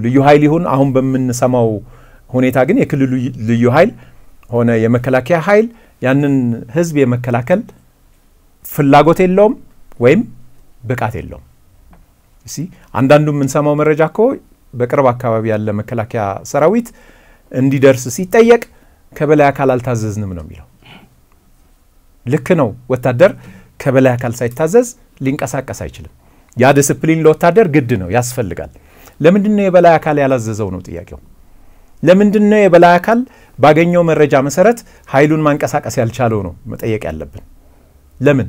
ልዩ ኃይል ይሁን አሁን በምንሰማው ሁኔታ ግን የክልሉ ልዩ ኃይል ሆነ የመከላከያ ኃይል ያንን ህዝብ የመከላከል ፍላጎት የለውም ወይም ብቃት የለውም። እሲ አንዳንዱ የምንሰማው መረጃ እኮ በቅርብ አካባቢ ያለ መከላከያ ሰራዊት እንዲደርስ ሲጠየቅ ከበላይ አካል አልታዘዝንም ነው የሚለው። ልክ ነው። ወታደር ከበላይ አካል ሳይታዘዝ ሊንቀሳቀስ አይችልም። ያ ዲስፕሊን ለወታደር ግድ ነው፣ ያስፈልጋል። ለምንድን ነው የበላይ አካል ያላዘዘው ነው ጥያቄው። ለምንድን ነው የበላይ አካል ባገኘው መረጃ መሰረት ኃይሉን ማንቀሳቀስ ያልቻለው ነው መጠየቅ ያለብን። ለምን?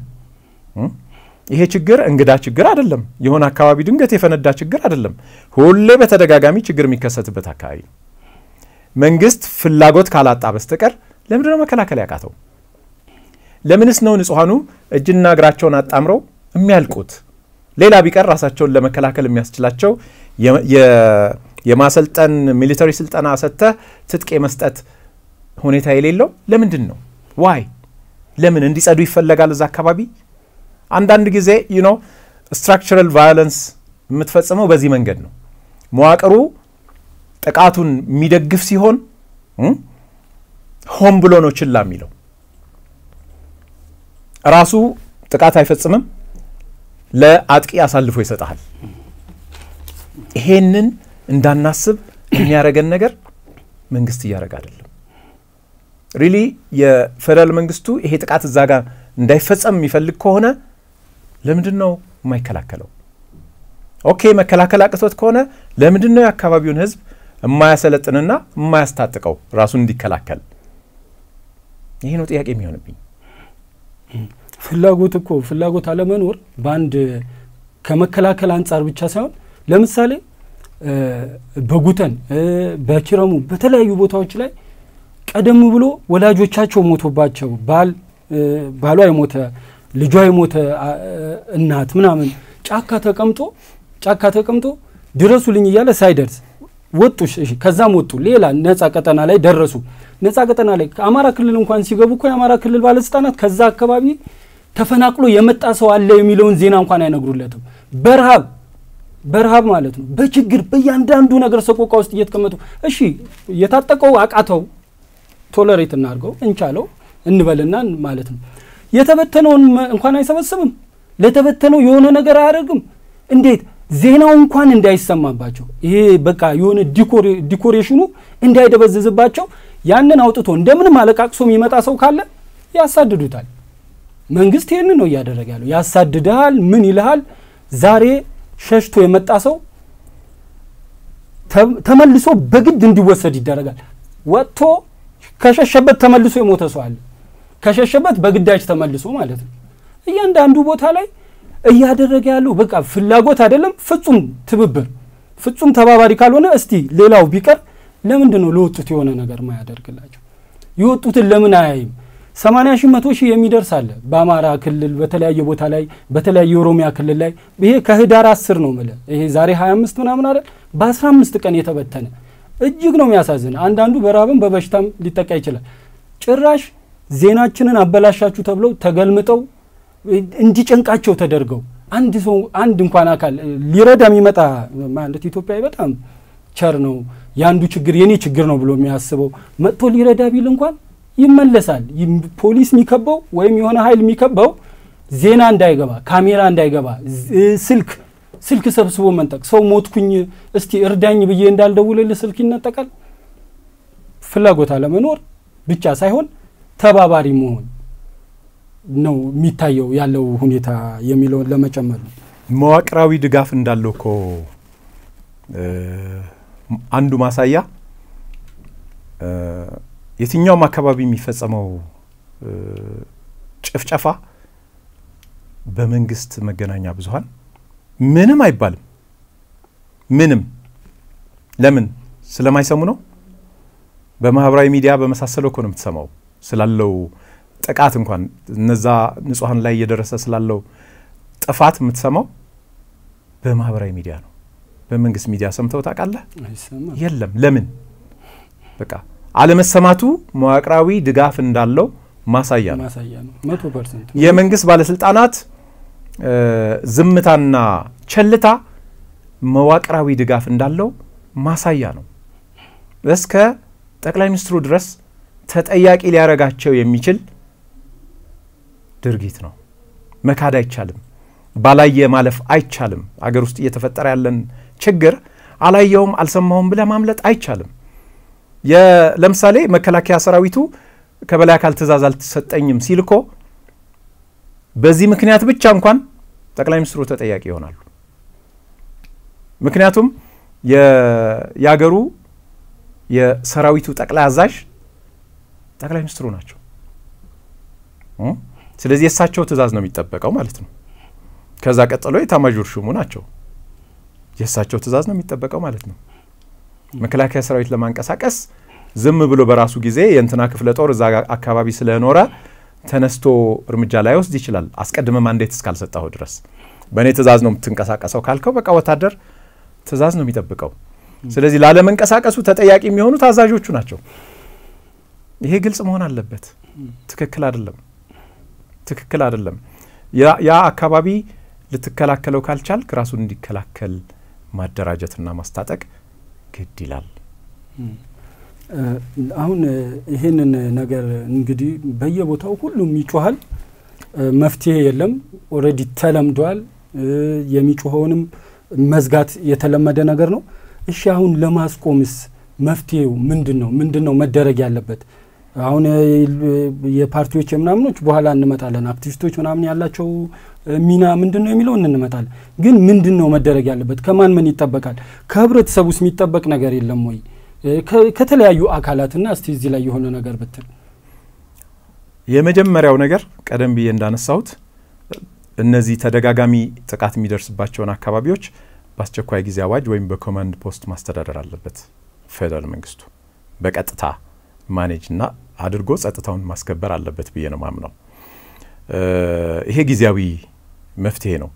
ይሄ ችግር እንግዳ ችግር አይደለም። የሆነ አካባቢ ድንገት የፈነዳ ችግር አይደለም። ሁሌ በተደጋጋሚ ችግር የሚከሰትበት አካባቢ መንግስት ፍላጎት ካላጣ በስተቀር ለምንድነው መከላከል ያቃተው? ለምንስ ነው ንጹሐኑ እጅና እግራቸውን አጣምረው የሚያልቁት? ሌላ ቢቀር ራሳቸውን ለመከላከል የሚያስችላቸው የማሰልጠን ሚሊተሪ ስልጠና ሰጥተህ ትጥቅ የመስጠት ሁኔታ የሌለው ለምንድን ነው? ዋይ ለምን እንዲጸዱ ይፈለጋል? እዛ አካባቢ አንዳንድ ጊዜ ዩኖ ስትራክቸራል ቫዮለንስ የምትፈጽመው በዚህ መንገድ ነው። መዋቅሩ ጥቃቱን የሚደግፍ ሲሆን ሆን ብሎ ነው ችላ የሚለው ራሱ ጥቃት አይፈጽምም፣ ለአጥቂ አሳልፎ ይሰጠሃል። ይሄንን እንዳናስብ የሚያደርገን ነገር መንግስት እያደረገ አይደለም። ሪሊ የፌደራል መንግስቱ ይሄ ጥቃት እዛ ጋር እንዳይፈጸም የሚፈልግ ከሆነ ለምንድን ነው የማይከላከለው? ኦኬ መከላከል አቅቶት ከሆነ ለምንድን ነው የአካባቢውን ህዝብ የማያሰለጥንና የማያስታጥቀው ራሱን እንዲከላከል? ይሄ ነው ጥያቄ የሚሆንብኝ።
ፍላጎት እኮ ፍላጎት አለመኖር በአንድ ከመከላከል አንጻር ብቻ ሳይሆን ለምሳሌ በጉተን በኪረሙ በተለያዩ ቦታዎች ላይ ቀደም ብሎ ወላጆቻቸው ሞቶባቸው ባል ባሏ የሞተ ልጇ የሞተ እናት ምናምን ጫካ ተቀምጦ ጫካ ተቀምጦ ድረሱልኝ እያለ ሳይደርስ ወጡ። እሺ ከዛም ወጡ፣ ሌላ ነጻ ቀጠና ላይ ደረሱ። ነጻ ቀጠና ላይ አማራ ክልል እንኳን ሲገቡ እኮ የአማራ ክልል ባለስልጣናት ከዛ አካባቢ ተፈናቅሎ የመጣ ሰው አለ የሚለውን ዜና እንኳን አይነግሩለትም። በረሃብ በረሃብ ማለት ነው። በችግር በእያንዳንዱ ነገር ሰቆቃ ውስጥ እየተቀመጡ እሺ፣ የታጠቀው አቃተው፣ ቶለሬት እናድርገው እንቻለው እንበልና ማለት ነው። የተበተነውን እንኳን አይሰበስብም። ለተበተነው የሆነ ነገር አያደርግም። እንዴት ዜናው እንኳን እንዳይሰማባቸው ይሄ በቃ የሆነ ዲኮሬሽኑ እንዳይደበዝዝባቸው ያንን አውጥቶ እንደምንም አለቃቅሶ የሚመጣ ሰው ካለ ያሳድዱታል። መንግስት ይህንን ነው እያደረገ ያለው። ያሳድድሃል፣ ምን ይልሃል። ዛሬ ሸሽቶ የመጣ ሰው ተመልሶ በግድ እንዲወሰድ ይደረጋል። ወጥቶ ከሸሸበት ተመልሶ የሞተ ሰው አለ። ከሸሸበት በግዳጅ ተመልሶ ማለት ነው። እያንዳንዱ ቦታ ላይ እያደረገ ያለው በቃ ፍላጎት አይደለም፣ ፍጹም ትብብር፣ ፍጹም ተባባሪ ካልሆነ እስቲ ሌላው ቢቀር ለምንድን ነው ለወጡት የሆነ ነገር ማያደርግላቸው? የወጡትን ለምን አያይም? ሰማንያ ሺህ መቶ ሺህ የሚደርስ አለ በአማራ ክልል በተለያየ ቦታ ላይ በተለያየ የኦሮሚያ ክልል ላይ ይሄ ከህዳር አስር ነው ምለ ይሄ ዛሬ ሀያ አምስት ምናምን አለ በአስራ አምስት ቀን የተበተነ እጅግ ነው የሚያሳዝን። አንዳንዱ በራብም በበሽታም ሊጠቃ ይችላል። ጭራሽ ዜናችንን አበላሻችሁ ተብለው ተገልምጠው እንዲጨንቃቸው ተደርገው አንድ ሰው አንድ እንኳን አካል ሊረዳ የሚመጣ ማለት ኢትዮጵያዊ በጣም ቸር ነው። የአንዱ ችግር የኔ ችግር ነው ብሎ የሚያስበው መጥቶ ሊረዳ ቢል እንኳን ይመለሳል። ፖሊስ የሚከበው ወይም የሆነ ኃይል የሚከበው ዜና እንዳይገባ፣ ካሜራ እንዳይገባ፣ ስልክ ስልክ ሰብስቦ መንጠቅ። ሰው ሞትኩኝ እስቲ እርዳኝ ብዬ እንዳልደውልልህ ስልክ ይነጠቃል። ፍላጎት አለመኖር ብቻ ሳይሆን ተባባሪ መሆን ነው የሚታየው ያለው ሁኔታ የሚለውን ለመጨመር
መዋቅራዊ ድጋፍ እንዳለው ኮ አንዱ ማሳያ የትኛውም አካባቢ የሚፈጸመው ጭፍጨፋ በመንግስት መገናኛ ብዙሀን ምንም አይባልም። ምንም ለምን ስለማይሰሙ ነው። በማህበራዊ ሚዲያ በመሳሰለው ኮ ነው የምትሰማው ስላለው ጥቃት እንኳን እነዛ ንጹሐን ላይ እየደረሰ ስላለው ጥፋት የምትሰማው በማህበራዊ ሚዲያ ነው። በመንግስት ሚዲያ ሰምተው ታውቃለህ? የለም። ለምን? በቃ አለመሰማቱ መዋቅራዊ ድጋፍ እንዳለው ማሳያ ነው። የመንግስት ባለስልጣናት ዝምታና ቸልታ መዋቅራዊ ድጋፍ እንዳለው ማሳያ ነው። እስከ ጠቅላይ ሚኒስትሩ ድረስ ተጠያቂ ሊያደርጋቸው የሚችል ድርጊት ነው። መካድ አይቻልም። ባላየ ማለፍ አይቻልም። አገር ውስጥ እየተፈጠረ ያለን ችግር አላየውም አልሰማውም ብለ ማምለጥ አይቻልም። ለምሳሌ መከላከያ ሰራዊቱ ከበላይ አካል ትእዛዝ አልተሰጠኝም ሲል በዚህ ምክንያት ብቻ እንኳን ጠቅላይ ሚኒስትሩ ተጠያቂ ይሆናሉ። ምክንያቱም የአገሩ የሰራዊቱ ጠቅላይ አዛዥ ጠቅላይ ሚኒስትሩ ናቸው። ስለዚህ የእሳቸው ትእዛዝ ነው የሚጠበቀው ማለት ነው። ከዛ ቀጥሎ የኤታማዦር ሹሙ ናቸው። የእሳቸው ትእዛዝ ነው የሚጠበቀው ማለት ነው። መከላከያ ሰራዊት ለማንቀሳቀስ ዝም ብሎ በራሱ ጊዜ የእንትና ክፍለ ጦር እዛ አካባቢ ስለኖረ ተነስቶ እርምጃ ላይ ወስድ ይችላል። አስቀድመ ማንዴት እስካልሰጣሁ ድረስ በእኔ ትእዛዝ ነው የምትንቀሳቀሰው ካልከው በቃ ወታደር ትእዛዝ ነው የሚጠብቀው። ስለዚህ ላለመንቀሳቀሱ ተጠያቂ የሚሆኑ ታዛዦቹ ናቸው። ይሄ ግልጽ መሆን አለበት። ትክክል አይደለም። ትክክል አይደለም። ያ አካባቢ ልትከላከለው ካልቻል ራሱን እንዲከላከል ማደራጀትና ማስታጠቅ ግድ ይላል።
አሁን ይህንን ነገር እንግዲህ በየቦታው ሁሉም ይጮሃል፣ መፍትሄ የለም። ኦልሬዲ ተለምዷል። የሚጮኸውንም መዝጋት የተለመደ ነገር ነው። እሺ አሁን ለማስቆምስ መፍትሄው ምንድን ነው? ምንድን ነው መደረግ ያለበት? አሁን የፓርቲዎች የምናምኖች በኋላ እንመጣለን። አክቲቪስቶች ምናምን ያላቸው ሚና ምንድን ነው የሚለው እንመጣለን። ግን ምንድን ነው መደረግ ያለበት? ከማን ምን ይጠበቃል? ከህብረተሰብ ውስጥ የሚጠበቅ ነገር የለም ወይ? ከተለያዩ አካላትና እስቲ እዚህ ላይ የሆነ ነገር ብትል።
የመጀመሪያው ነገር ቀደም ብዬ እንዳነሳሁት እነዚህ ተደጋጋሚ ጥቃት የሚደርስባቸውን አካባቢዎች በአስቸኳይ ጊዜ አዋጅ ወይም በኮማንድ ፖስት ማስተዳደር አለበት ፌደራል መንግስቱ በቀጥታ ማኔጅ እና አድርጎ ጸጥታውን ማስከበር አለበት ብዬ ነው ማምነው። ይሄ ጊዜያዊ መፍትሄ ነው።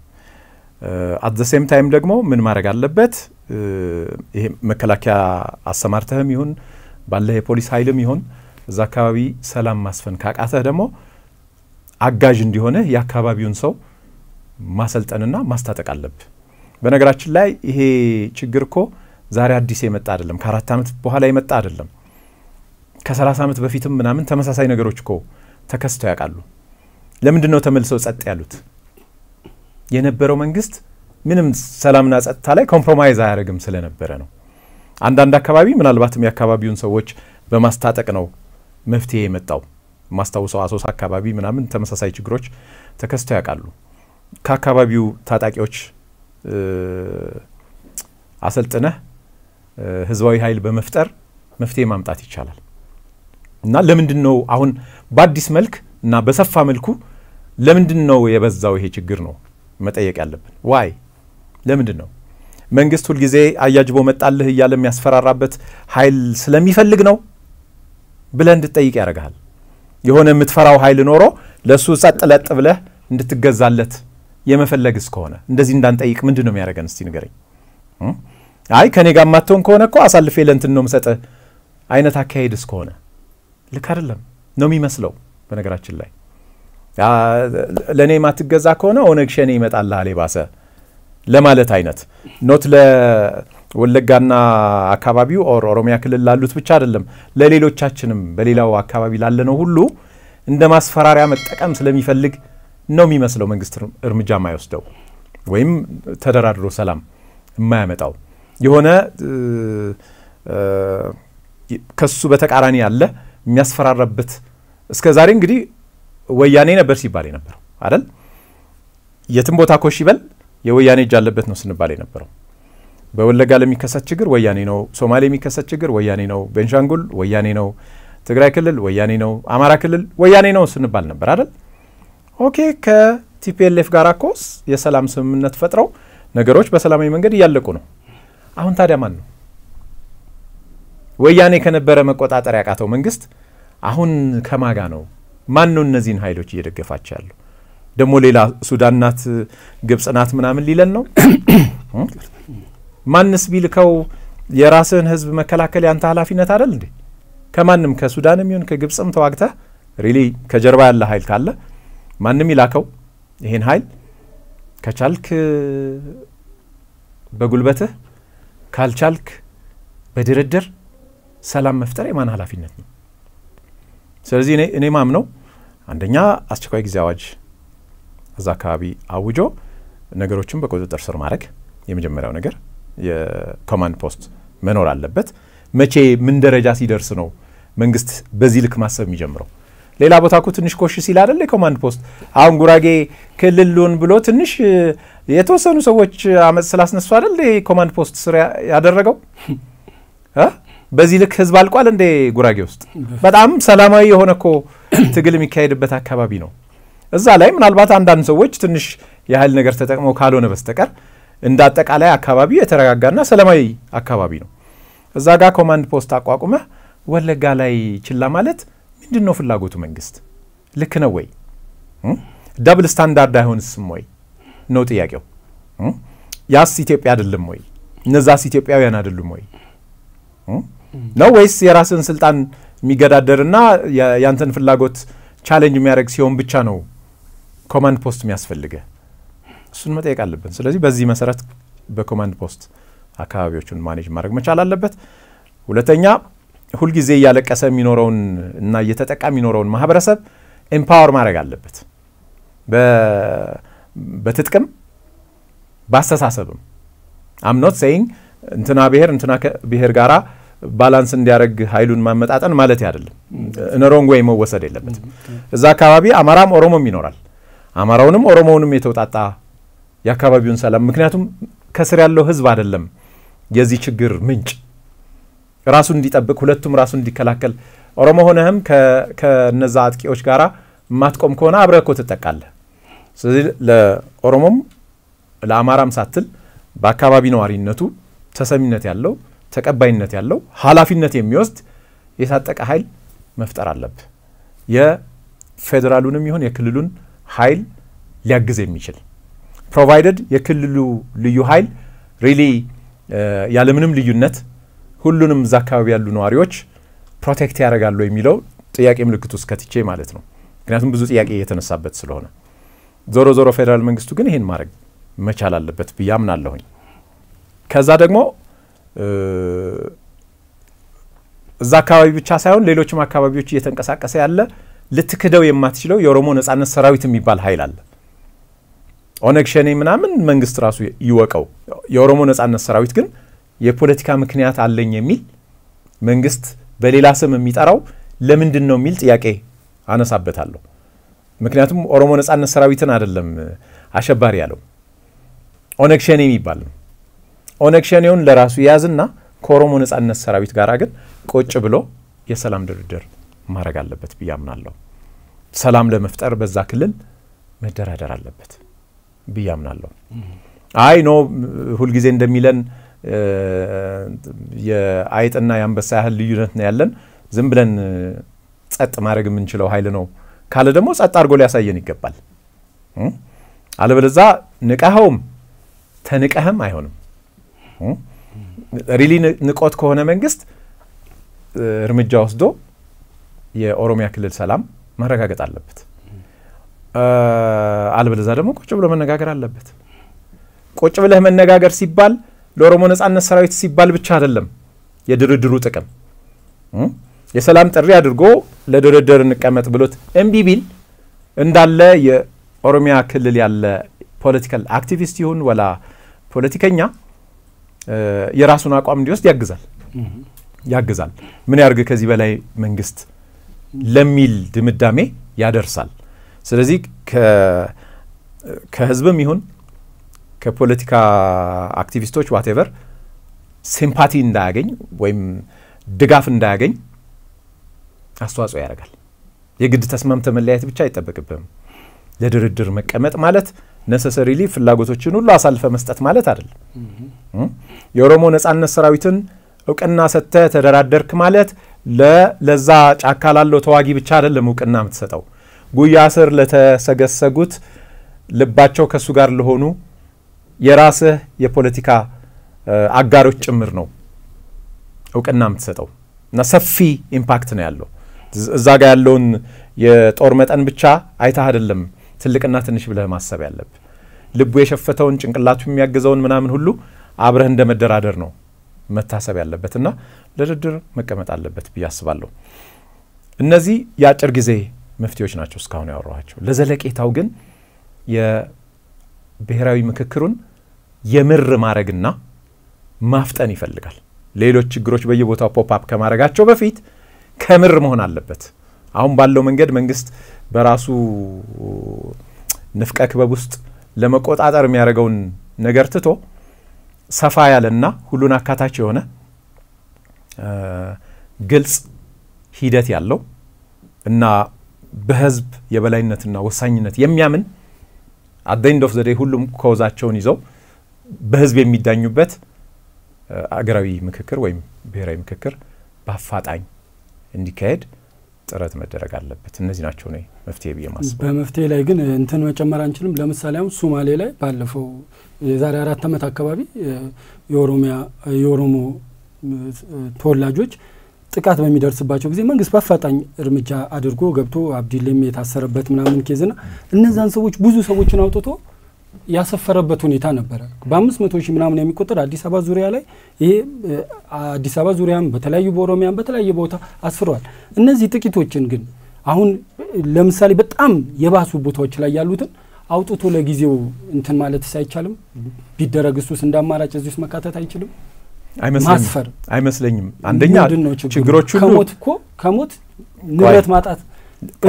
አት ዘ ሴም ታይም ደግሞ ምን ማድረግ አለበት? ይሄ መከላከያ አሰማርተህም ይሁን ባለህ የፖሊስ ኃይልም ይሁን እዛ አካባቢ ሰላም ማስፈን ካቃተህ ደግሞ አጋዥ እንዲሆነ የአካባቢውን ሰው ማሰልጠንና ማስታጠቅ አለብ። በነገራችን ላይ ይሄ ችግር እኮ ዛሬ አዲስ የመጣ አይደለም፣ ከአራት ዓመት በኋላ የመጣ አይደለም። ከ30 ዓመት በፊትም ምናምን ተመሳሳይ ነገሮች እኮ ተከስተው ያውቃሉ። ለምንድን ነው ተመልሰው ጸጥ ያሉት? የነበረው መንግስት ምንም ሰላምና ጸጥታ ላይ ኮምፕሮማይዝ አያደርግም ስለነበረ ነው። አንዳንድ አካባቢ ምናልባትም የአካባቢውን ሰዎች በማስታጠቅ ነው መፍትሄ የመጣው። ማስታውሰው አሶሳ አካባቢ ምናምን ተመሳሳይ ችግሮች ተከስተው ያውቃሉ። ከአካባቢው ታጣቂዎች አሰልጥነህ ህዝባዊ ኃይል በመፍጠር መፍትሄ ማምጣት ይቻላል። እና ለምንድን ነው አሁን በአዲስ መልክ እና በሰፋ መልኩ ለምንድን ነው የበዛው ይሄ ችግር ነው መጠየቅ ያለብን። ዋይ ለምንድን ነው መንግስት ሁልጊዜ አያጅቦ መጣልህ እያለ የሚያስፈራራበት ኃይል ስለሚፈልግ ነው ብለህ እንድትጠይቅ ያደርግሃል። የሆነ የምትፈራው ኃይል ኖሮ ለእሱ ጸጥ ለጥ ብለህ እንድትገዛለት የመፈለግስ ከሆነ እንደዚህ እንዳንጠይቅ ምንድን ነው የሚያደርገን? እስቲ ንገረኝ። አይ ከኔ ጋር ማትሆን ከሆነ እኮ አሳልፌ ለእንትን ነው የምሰጥህ አይነት አካሄድስ ከሆነ ልክ አይደለም ነው የሚመስለው። በነገራችን ላይ ለእኔ ማትገዛ ከሆነ ኦነግ ሸኔ ይመጣልሃል ባሰ ለማለት አይነት ኖት ለወለጋና አካባቢው ኦር ኦሮሚያ ክልል ላሉት ብቻ አይደለም፣ ለሌሎቻችንም በሌላው አካባቢ ላለነው ሁሉ እንደ ማስፈራሪያ መጠቀም ስለሚፈልግ ነው የሚመስለው መንግስት እርምጃ የማይወስደው ወይም ተደራድሮ ሰላም የማያመጣው የሆነ ከሱ በተቃራኒ ያለ የሚያስፈራረበት እስከ ዛሬ እንግዲህ ወያኔ ነበር ሲባል የነበረው አይደል? የትም ቦታ ኮሽ ይበል የወያኔ እጅ አለበት ነው ስንባል የነበረው። በወለጋ ለሚከሰት ችግር ወያኔ ነው፣ ሶማሌ የሚከሰት ችግር ወያኔ ነው፣ ቤንሻንጉል ወያኔ ነው፣ ትግራይ ክልል ወያኔ ነው፣ አማራ ክልል ወያኔ ነው ስንባል ነበር አይደል? ኦኬ ከቲፒኤልኤፍ ጋር ኮስ የሰላም ስምምነት ፈጥረው ነገሮች በሰላማዊ መንገድ እያለቁ ነው። አሁን ታዲያ ማን ነው ወያኔ ከነበረ መቆጣጠር ያቃተው መንግስት አሁን ከማጋ ነው? ማን ነው እነዚህን ኃይሎች እየደገፋቸው ያለው? ደግሞ ሌላ ሱዳን ናት ግብጽ ናት ምናምን ሊለን ነው? ማንስ ቢልከው የራስህን ህዝብ መከላከል ያንተ ኃላፊነት አይደል እንዴ? ከማንም ከሱዳንም ይሁን ከግብጽም ተዋግተህ ሪሊ ከጀርባ ያለ ኃይል ካለ ማንም ይላከው ይሄን ኃይል ከቻልክ በጉልበትህ ካልቻልክ በድርድር ሰላም መፍጠር የማን ኃላፊነት ነው? ስለዚህ እኔ ማም ነው አንደኛ አስቸኳይ ጊዜ አዋጅ እዛ አካባቢ አውጆ ነገሮችን በቁጥጥር ስር ማድረግ የመጀመሪያው ነገር፣ የኮማንድ ፖስት መኖር አለበት። መቼ ምን ደረጃ ሲደርስ ነው መንግስት በዚህ ልክ ማሰብ የሚጀምረው? ሌላ ቦታ እኮ ትንሽ ኮሽ ሲል አደለ የኮማንድ ፖስት አሁን ጉራጌ ክልሉን ብሎ ትንሽ የተወሰኑ ሰዎች አመፅ ስላስነሱ አደለ ኮማንድ ፖስት ስር ያደረገው በዚህ ልክ ህዝብ አልቋል እንዴ? ጉራጌ ውስጥ በጣም ሰላማዊ የሆነ እኮ <clears throat> ትግል የሚካሄድበት አካባቢ ነው። እዛ ላይ ምናልባት አንዳንድ ሰዎች ትንሽ የኃይል ነገር ተጠቅመው ካልሆነ በስተቀር እንደ አጠቃላይ አካባቢ የተረጋጋና ሰላማዊ አካባቢ ነው። እዛ ጋር ኮማንድ ፖስት አቋቁመህ ወለጋ ላይ ችላ ማለት ምንድን ነው ፍላጎቱ? መንግስት ልክ ነው ወይ? ደብል ስታንዳርድ አይሆንስም ወይ ነው ጥያቄው። ያስ ኢትዮጵያ አይደለም ወይ? እነዛስ ኢትዮጵያውያን አይደሉም ወይ? ነው ወይስ የራስን ስልጣን የሚገዳደርና ያንተን ፍላጎት ቻሌንጅ የሚያደርግ ሲሆን ብቻ ነው ኮማንድ ፖስት የሚያስፈልገ? እሱን መጠየቅ አለብን። ስለዚህ በዚህ መሰረት በኮማንድ ፖስት አካባቢዎቹን ማኔጅ ማድረግ መቻል አለበት። ሁለተኛ ሁልጊዜ እያለቀሰ የሚኖረውን እና እየተጠቃ የሚኖረውን ማህበረሰብ ኤምፓወር ማድረግ አለበት በትጥቅም በአስተሳሰብም። አምኖት ሰይንግ እንትና ብሔር እንትና ብሔር ጋራ ባላንስ እንዲያደረግ ኃይሉን ማመጣጠን ማለት አይደለም። ነሮንግ ወይ መወሰድ የለበትም። እዛ አካባቢ አማራም ኦሮሞም ይኖራል። አማራውንም ኦሮሞውንም የተውጣጣ የአካባቢውን ሰላም ምክንያቱም ከስር ያለው ህዝብ አይደለም የዚህ ችግር ምንጭ ራሱን እንዲጠብቅ ሁለቱም ራሱን እንዲከላከል ኦሮሞ ሆነህም ከነዛ አጥቂዎች ጋር ማትቆም ከሆነ አብረህ እኮ ትጠቃለህ። ስለዚህ ለኦሮሞም ለአማራም ሳትል በአካባቢ ነዋሪነቱ ተሰሚነት ያለው ተቀባይነት ያለው ኃላፊነት የሚወስድ የታጠቀ ኃይል መፍጠር አለብ። የፌዴራሉንም ይሁን የክልሉን ኃይል ሊያግዝ የሚችል ፕሮቫይደድ የክልሉ ልዩ ኃይል ሪሊ ያለምንም ልዩነት ሁሉንም እዛ አካባቢ ያሉ ነዋሪዎች ፕሮቴክት ያደርጋሉ የሚለው ጥያቄ ምልክቱ እስከትቼ ማለት ነው። ምክንያቱም ብዙ ጥያቄ የተነሳበት ስለሆነ ዞሮ ዞሮ ፌዴራል መንግስቱ ግን ይህን ማድረግ መቻል አለበት ብዬ አምናለሁኝ። ከዛ ደግሞ እዛ አካባቢ ብቻ ሳይሆን ሌሎችም አካባቢዎች እየተንቀሳቀሰ ያለ ልትክደው የማትችለው የኦሮሞ ነጻነት ሰራዊት የሚባል ኃይል አለ። ኦነግ ሸኔ ምናምን መንግስት ራሱ ይወቀው። የኦሮሞ ነጻነት ሰራዊት ግን የፖለቲካ ምክንያት አለኝ የሚል መንግስት በሌላ ስም የሚጠራው ለምንድን ነው የሚል ጥያቄ አነሳበታለሁ። ምክንያቱም ኦሮሞ ነጻነት ሰራዊትን አይደለም አሸባሪ ያለው ኦነግ ሸኔ የሚባል ነው። ኦነግ ሸኔውን ለራሱ የያዝና ከኦሮሞ ነጻነት ሰራዊት ጋር ግን ቁጭ ብሎ የሰላም ድርድር ማድረግ አለበት ብዬ አምናለሁ። ሰላም ለመፍጠር በዛ ክልል መደራደር አለበት ብዬ አምናለሁ። አይ ኖ ሁልጊዜ እንደሚለን የአይጥና የአንበሳ ያህል ልዩነት ነው ያለን፣ ዝም ብለን ጸጥ ማድረግ የምንችለው ኃይል ነው ካለ ደግሞ ጸጥ አድርጎ ሊያሳየን ይገባል። አለበለዛ ንቀኸውም ተንቀህም አይሆንም። ሪሊ ንቆት ከሆነ መንግስት እርምጃ ወስዶ የኦሮሚያ ክልል ሰላም ማረጋገጥ አለበት። አልበለዛ ደግሞ ቁጭ ብሎ መነጋገር አለበት። ቁጭ ብለህ መነጋገር ሲባል ለኦሮሞ ነጻነት ሰራዊት ሲባል ብቻ አይደለም የድርድሩ ጥቅም። የሰላም ጥሪ አድርጎ ለድርድር እንቀመጥ ብሎት እምቢ ቢል እንዳለ የኦሮሚያ ክልል ያለ ፖለቲካል አክቲቪስት ይሁን ወላ ፖለቲከኛ የራሱን አቋም እንዲወስድ ያግዛል ያግዛል። ምን ያርግ ከዚህ በላይ መንግስት ለሚል ድምዳሜ ያደርሳል። ስለዚህ ከህዝብም ይሁን ከፖለቲካ አክቲቪስቶች ዋቴቨር ሲምፓቲ እንዳያገኝ ወይም ድጋፍ እንዳያገኝ አስተዋጽኦ ያደርጋል። የግድ ተስማምተ መለያየት ብቻ አይጠበቅብም። ለድርድር መቀመጥ ማለት ነሰሰሪሊ ፍላጎቶችን ሁሉ አሳልፈ መስጠት ማለት አይደለም። የኦሮሞ ነጻነት ሰራዊትን እውቅና ሰጥተ ተደራደርክ ማለት ለዛ ጫካ ላለው ተዋጊ ብቻ አይደለም እውቅና የምትሰጠው። ጉያ ስር ለተሰገሰጉት ልባቸው ከእሱ ጋር ለሆኑ የራስህ የፖለቲካ አጋሮች ጭምር ነው እውቅና የምትሰጠው እና ሰፊ ኢምፓክት ነው ያለው። እዛ ጋር ያለውን የጦር መጠን ብቻ አይታ አይደለም ትልቅና ትንሽ ብለህ ማሰብ ያለብ። ልቡ የሸፈተውን ጭንቅላቱ የሚያግዘውን ምናምን ሁሉ አብረህ እንደ መደራደር ነው መታሰብ ያለበትና ለድርድር መቀመጥ አለበት ብዬ አስባለሁ። እነዚህ የአጭር ጊዜ መፍትሄዎች ናቸው እስካሁን ያወራኋቸው። ለዘለቄታው ግን የብሔራዊ ምክክሩን የምር ማድረግና ማፍጠን ይፈልጋል። ሌሎች ችግሮች በየቦታው ፖፕ አፕ ከማድረጋቸው በፊት ከምር መሆን አለበት። አሁን ባለው መንገድ መንግስት በራሱ ንፍቀ ክበብ ውስጥ ለመቆጣጠር የሚያደርገውን ነገር ትቶ ሰፋ ያለና ሁሉን አካታች የሆነ ግልጽ ሂደት ያለው እና በህዝብ የበላይነትና ወሳኝነት የሚያምን አደይንድ ኦፍ ዘዴ ሁሉም ከወዛቸውን ይዘው በህዝብ የሚዳኙበት አገራዊ ምክክር ወይም ብሔራዊ ምክክር በአፋጣኝ እንዲካሄድ ጥረት መደረግ አለበት። እነዚህ ናቸው እኔ መፍትሄ ብዬ ማስበው።
በመፍትሄ ላይ ግን እንትን መጨመር አንችልም። ለምሳሌ አሁን ሱማሌ ላይ ባለፈው የዛሬ አራት ዓመት አካባቢ የኦሮሚያ የኦሮሞ ተወላጆች ጥቃት በሚደርስባቸው ጊዜ መንግስት በአፋጣኝ እርምጃ አድርጎ ገብቶ አብዲሌም የታሰረበት ምናምን ኬዝና እነዛን ሰዎች ብዙ ሰዎችን አውጥቶ ያሰፈረበት ሁኔታ ነበረ። በአምስት መቶ ሺህ ምናምን የሚቆጠር አዲስ አበባ ዙሪያ ላይ ይሄ አዲስ አበባ ዙሪያም በተለያዩ በኦሮሚያም በተለያየ ቦታ አስፍረዋል። እነዚህ ጥቂቶችን ግን አሁን ለምሳሌ በጣም የባሱ ቦታዎች ላይ ያሉትን አውጥቶ ለጊዜው እንትን ማለት አይቻልም? ቢደረግ እሱስ እንደ አማራጭ እዚህ ውስጥ መካተት አይችልም? ማስፈር
አይመስለኝም። አንደኛ ችግሮች ሁሉ ከሞት
እኮ ከሞት ንብረት ማጣት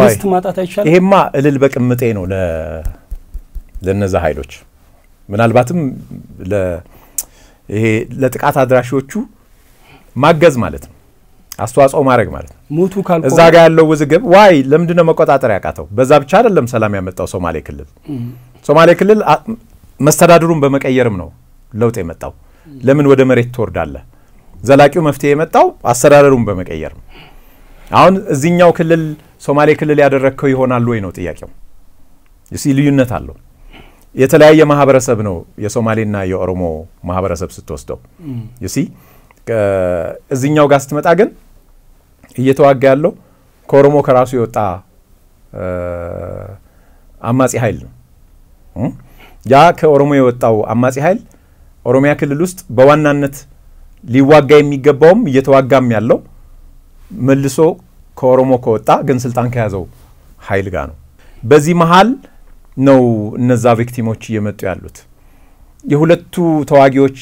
ርስት ማጣት አይቻልም። ይሄማ
እልል በቅምጤ ነው ለነዛ ኃይሎች ምናልባትም ይሄ ለጥቃት አድራሾቹ ማገዝ ማለት ነው፣ አስተዋጽኦ ማድረግ ማለት ነው። ሞቱ እዛ ጋር ያለው ውዝግብ ዋይ ለምንድነው ነው መቆጣጠር ያቃተው? በዛ ብቻ አይደለም ሰላም ያመጣው ሶማሌ ክልል። ሶማሌ ክልል መስተዳድሩን በመቀየርም ነው ለውጥ የመጣው። ለምን ወደ መሬት ትወርዳለህ? ዘላቂው መፍትሄ የመጣው አስተዳደሩን በመቀየር ነው። አሁን እዚኛው ክልል ሶማሌ ክልል ያደረግከው ይሆናል ወይ ነው ጥያቄው። ልዩነት አለው። የተለያየ ማህበረሰብ ነው የሶማሌና የኦሮሞ ማህበረሰብ ስትወስደው ዩሲ እዚኛው ጋር ስትመጣ ግን እየተዋጋ ያለው ከኦሮሞ ከራሱ የወጣ አማጺ ኃይል ነው። ያ ከኦሮሞ የወጣው አማጺ ኃይል ኦሮሚያ ክልል ውስጥ በዋናነት ሊዋጋ የሚገባውም እየተዋጋም ያለው መልሶ ከኦሮሞ ከወጣ ግን ስልጣን ከያዘው ኃይል ጋር ነው። በዚህ መሀል ነው እነዛ ቪክቲሞች እየመጡ ያሉት። የሁለቱ ተዋጊዎች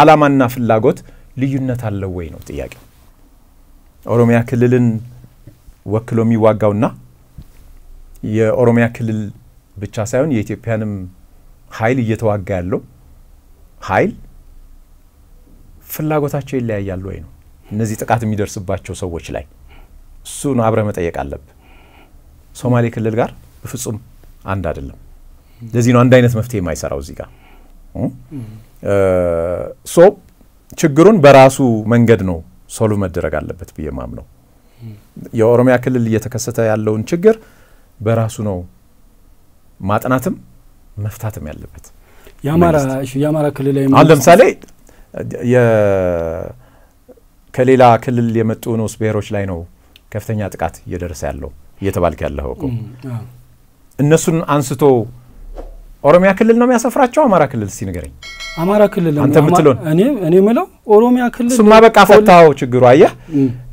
አላማና ፍላጎት ልዩነት አለው ወይ ነው ጥያቄ። ኦሮሚያ ክልልን ወክሎ የሚዋጋውና የኦሮሚያ ክልል ብቻ ሳይሆን የኢትዮጵያንም ኃይል እየተዋጋ ያለው ኃይል ፍላጎታቸው ይለያያሉ ወይ ነው እነዚህ ጥቃት የሚደርስባቸው ሰዎች ላይ እሱን አብረ መጠየቅ አለብ። ሶማሌ ክልል ጋር በፍጹም አንድ አይደለም። ለዚህ ነው አንድ አይነት መፍትሄ የማይሰራው እዚህ ጋር ሶ ችግሩን በራሱ መንገድ ነው ሶልቭ መደረግ አለበት ብዬ ማምነው። የኦሮሚያ ክልል እየተከሰተ ያለውን ችግር በራሱ ነው ማጥናትም መፍታትም ያለበት።
የአማራ ክልል አሁን ለምሳሌ
ከሌላ ክልል የመጡ ንዑስ ብሔሮች ላይ ነው ከፍተኛ ጥቃት እየደረሰ ያለው እየተባልክ ያለው እኮ እነሱን አንስቶ ኦሮሚያ ክልል ነው የሚያሰፍራቸው አማራ ክልል? እስቲ ንገረኝ።
አማራ ክልል አንተ የምትለውን እኔ እኔ ምለው ኦሮሚያ ክልል። እሱማ በቃ ፈታው
ችግሩ። አየህ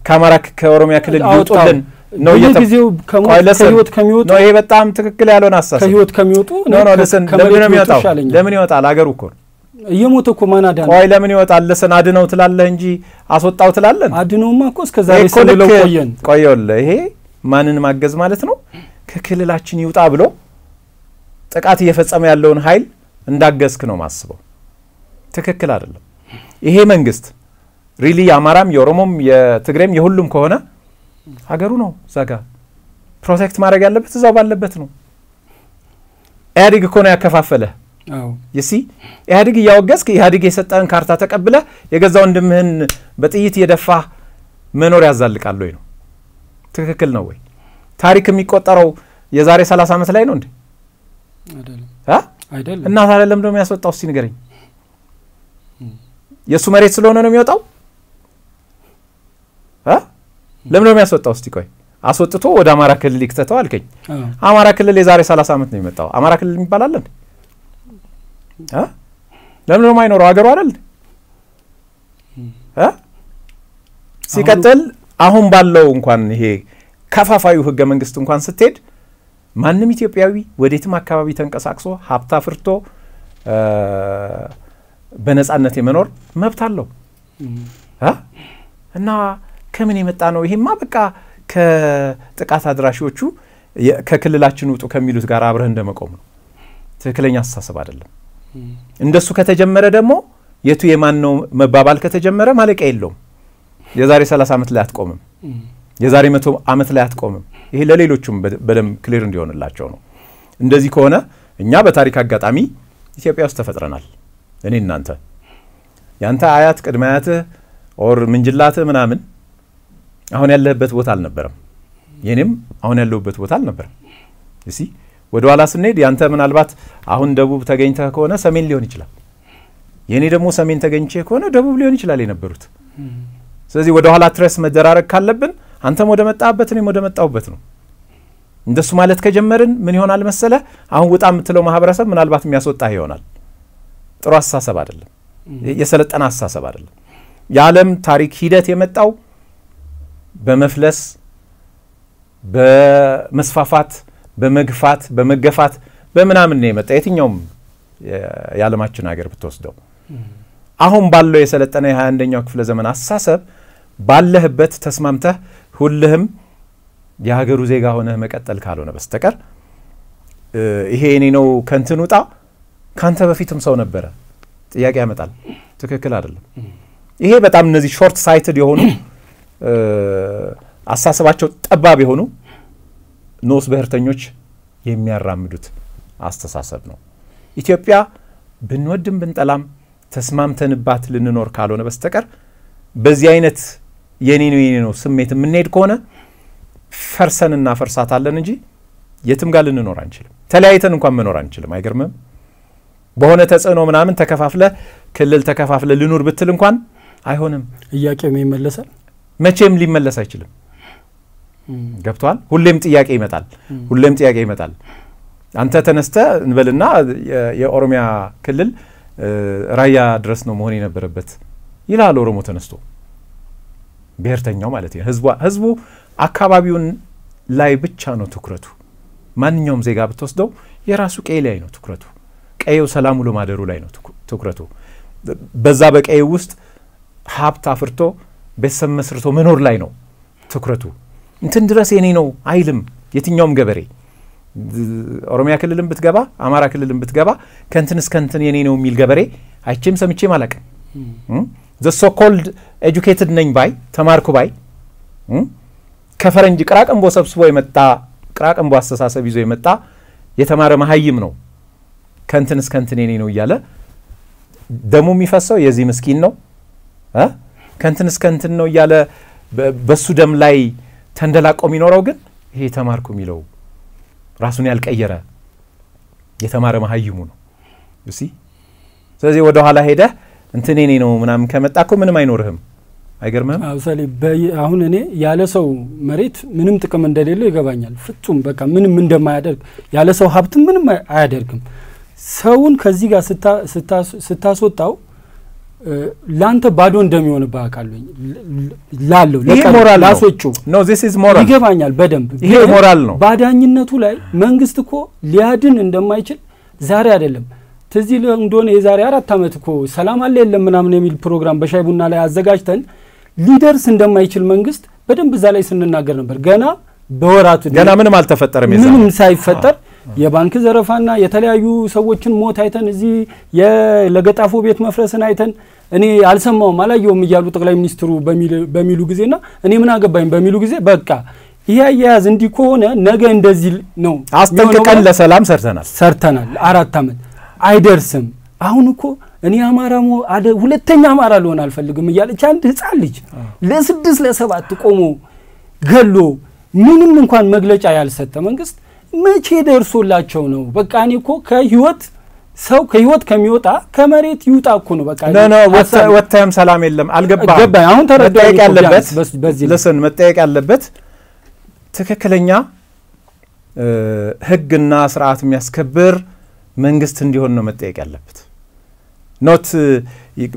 ከአማራ ከኦሮሚያ ክልል ይውጡልን ነው ጊዜው ከህይወት ከሚወጡ ነው። ይሄ በጣም ትክክል ያልሆነ አሳሰብ። ከህይወት ከሚወጡ ነው ነው። ለሰን ለምን ነው የሚወጣው? ለምን ይወጣል? አገሩ እኮ እየሞተ እኮ ማን አዳነው? ቆይ ለምን ይወጣል? ለሰን አድነው ትላለህ እንጂ አስወጣው ትላለህ። አድነውማ እኮ እስከ
ዛሬ ስንለው ቆየን።
ቆየውልህ ይሄ ማንን ማገዝ ማለት ነው? ከክልላችን ይውጣ ብሎ ጥቃት እየፈጸመ ያለውን ኃይል እንዳገዝክ ነው ማስበው። ትክክል አይደለም። ይሄ መንግስት ሪሊ የአማራም የኦሮሞም የትግሬም የሁሉም ከሆነ ሀገሩ ነው ዛጋ ፕሮቴክት ማድረግ ያለበት እዛው ባለበት ነው። ኢህአዴግ እኮ ነው ይሲ ኢህአዴግ እያወገዝክ ኢህአዴግ የሰጠህን ካርታ ተቀብለ የገዛ ወንድምህን በጥይት የደፋህ መኖር ያዛልቃል ወይ ነው? ትክክል ነው ወይ? ታሪክ የሚቆጠረው የዛሬ 30 ዓመት ላይ ነው እንዴ? አይደለም። እና ያስወጣው? እስቲ ንገረኝ። የእሱ መሬት ስለሆነ ነው የሚወጣው? ለምን ነው የሚያስወጣው? እስቲ ቆይ አስወጥቶ ወደ አማራ ክልል ይክተተው አልከኝ። አማራ ክልል የዛሬ 30 ዓመት ነው የመጣው። አማራ ክልል የሚባል አለ እንዴ? ለምንድን ነው የማይኖረው? አገሩ አይደል? ሲቀጥል አሁን ባለው እንኳን ይሄ ከፋፋዩ ህገ መንግስት እንኳን ስትሄድ ማንም ኢትዮጵያዊ ወዴትም አካባቢ ተንቀሳቅሶ ሀብት አፍርቶ በነጻነት የመኖር መብት አለው እና ከምን የመጣ ነው ይሄማ? በቃ ከጥቃት አድራሾቹ ከክልላችን ውጡ ከሚሉት ጋር አብረህ እንደመቆም ነው። ትክክለኛ አስተሳሰብ አይደለም። እንደሱ ከተጀመረ ደግሞ የቱ የማን ነው መባባል ከተጀመረ ማለቂያ የለውም። የዛሬ 30 ዓመት ላይ አትቆምም፣ የዛሬ መቶ ዓመት ላይ አትቆምም። ይሄ ለሌሎቹም በደንብ ክሊር እንዲሆንላቸው ነው። እንደዚህ ከሆነ እኛ በታሪክ አጋጣሚ ኢትዮጵያ ውስጥ ተፈጥረናል። እኔ እናንተ ያንተ አያት ቅድመ አያትህ ኦር ምንጅላትህ ምናምን አሁን ያለህበት ቦታ አልነበረም። የኔም አሁን ያለሁበት ቦታ አልነበረም። እሺ ወደ ኋላ ስንሄድ ያንተ ምናልባት አሁን ደቡብ ተገኝተህ ከሆነ ሰሜን ሊሆን ይችላል። የእኔ ደግሞ ሰሜን ተገኝቼ ከሆነ ደቡብ ሊሆን ይችላል የነበሩት ስለዚህ ወደ ኋላ ትረስ መደራረግ ካለብን አንተም ወደ መጣበት እኔም ወደ መጣሁበት ነው። እንደሱ ማለት ከጀመርን ምን ይሆናል መሰለ፣ አሁን ውጣ የምትለው ማህበረሰብ ምናልባት የሚያስወጣ ይሆናል። ጥሩ አስተሳሰብ አይደለም፣ የሰለጠነ አስተሳሰብ አይደለም። የዓለም ታሪክ ሂደት የመጣው በመፍለስ በመስፋፋት በመግፋት በመገፋት በምናምን ነው የመጣ የትኛውም የዓለማችን ሀገር ብትወስደው አሁን ባለው የሰለጠነ የ21ኛው ክፍለ ዘመን አስተሳሰብ ባለህበት ተስማምተህ ሁልህም የሀገሩ ዜጋ ሆነህ መቀጠል ካልሆነ በስተቀር ይሄ እኔ ነው ከንትን ውጣ፣ ካንተ በፊትም ሰው ነበረ ጥያቄ ያመጣል። ትክክል አይደለም። ይሄ በጣም እነዚህ ሾርት ሳይትድ የሆኑ አሳሰባቸው ጠባብ የሆኑ ኖስ ብሔርተኞች የሚያራምዱት አስተሳሰብ ነው። ኢትዮጵያ ብንወድም ብንጠላም ተስማምተንባት ልንኖር ካልሆነ በስተቀር በዚህ አይነት የኔ ነው የኔ ነው ስሜት የምንሄድ ከሆነ ፈርሰን እናፈርሳታለን እንጂ የትም ጋር ልንኖር አንችልም። ተለያይተን እንኳን መኖር አንችልም። አይገርምም? በሆነ ተጽዕኖ ምናምን ተከፋፍለ ክልል ተከፋፍለ ልኑር ብትል እንኳን አይሆንም። ጥያቄውም ይመለሳል። መቼም ሊመለስ አይችልም። ገብቷል። ሁሌም ጥያቄ ይመጣል። ሁሌም ጥያቄ ይመጣል። አንተ ተነስተ እንበልና የኦሮሚያ ክልል ራያ ድረስ ነው መሆን የነበረበት ይላል ኦሮሞ ተነስቶ ብሔርተኛው ማለት ነው። ህዝቡ አካባቢውን ላይ ብቻ ነው ትኩረቱ። ማንኛውም ዜጋ ብትወስደው የራሱ ቀይ ላይ ነው ትኩረቱ። ቀየው ሰላም ውሎ ማደሩ ላይ ነው ትኩረቱ። በዛ በቀይ ውስጥ ሀብት አፍርቶ ቤተሰብ መስርቶ መኖር ላይ ነው ትኩረቱ። እንትን ድረስ የኔ ነው አይልም የትኛውም ገበሬ። ኦሮሚያ ክልልን ብትገባ፣ አማራ ክልልን ብትገባ ከንትን እስከ እንትን የኔ ነው የሚል ገበሬ አይቼም ሰምቼም አላቅም። ዘ ኤጁኬትድ ነኝ ባይ ተማርኩ ባይ ከፈረንጅ ቅራቅንቦ ሰብስቦ የመጣ ቅራቅንቦ አስተሳሰብ ይዞ የመጣ የተማረ መሀይም ነው። ከንትን እስከንትን የኔ ነው እያለ ደሙ የሚፈሰው የዚህ ምስኪን ነው። ከንትን እስከንትን ነው እያለ በሱ ደም ላይ ተንደላቆ የሚኖረው ግን ይሄ የተማርኩ የሚለው ራሱን ያልቀየረ የተማረ መሀይሙ ነው። እሲ ስለዚህ ወደኋላ ሄደህ እንትን የኔ ነው ምናምን ከመጣ ምንም አይኖርህም። አይገርምም? አሁን እኔ
ያለ ሰው መሬት ምንም ጥቅም እንደሌለው ይገባኛል። ፍጹም በቃ ምንም እንደማያደርግ ያለ ሰው ሀብትም ምንም አያደርግም። ሰውን ከዚህ ጋር ስታስወጣው ለአንተ ባዶ እንደሚሆን አውቃለሁኝ። ላለው ላስወጪው ይገባኛል በደንብ ይሄ ሞራል ነው። ባዳኝነቱ ላይ መንግስት እኮ ሊያድን እንደማይችል ዛሬ አይደለም ትዚህ እንደሆነ የዛሬ አራት ዓመት እኮ ሰላም አለ የለም ምናምን የሚል ፕሮግራም በሻይ ቡና ላይ አዘጋጅተን ሊደርስ እንደማይችል መንግስት በደንብ እዛ ላይ ስንናገር ነበር። ገና በወራቱ ገና ምንም
አልተፈጠርም። ምንም ሳይፈጠር
የባንክ ዘረፋና የተለያዩ ሰዎችን ሞት አይተን እዚህ ለገጣፎ ቤት መፍረስን አይተን እኔ አልሰማውም አላየውም እያሉ ጠቅላይ ሚኒስትሩ በሚሉ ጊዜና እኔ ምን አገባኝ በሚሉ ጊዜ በቃ ይህ አያያዝ እንዲህ ከሆነ ነገ እንደዚህ ነው። አስጠንቅቀን ለሰላም ሰርተናል ሰርተናል አራት ዓመት አይደርስም። አሁን እኮ እኔ አማራ አደ ሁለተኛ አማራ ልሆን አልፈልግም እያለች አንድ ህፃን ልጅ ለስድስት ለሰባት ቆሞ ገሎ ምንም እንኳን መግለጫ ያልሰጠ መንግስት መቼ ደርሶላቸው ነው? በቃ እኔ እኮ ከህይወት ሰው ከህይወት ከሚወጣ ከመሬት ይውጣ እኮ ነው። በቃ
ወታይም ሰላም የለም አልገባም። አሁን መጠየቅ ያለበት ልስን መጠየቅ ያለበት ትክክለኛ ህግና ስርዓት የሚያስከብር መንግስት እንዲሆን ነው መጠየቅ ያለበት። ኖት uh,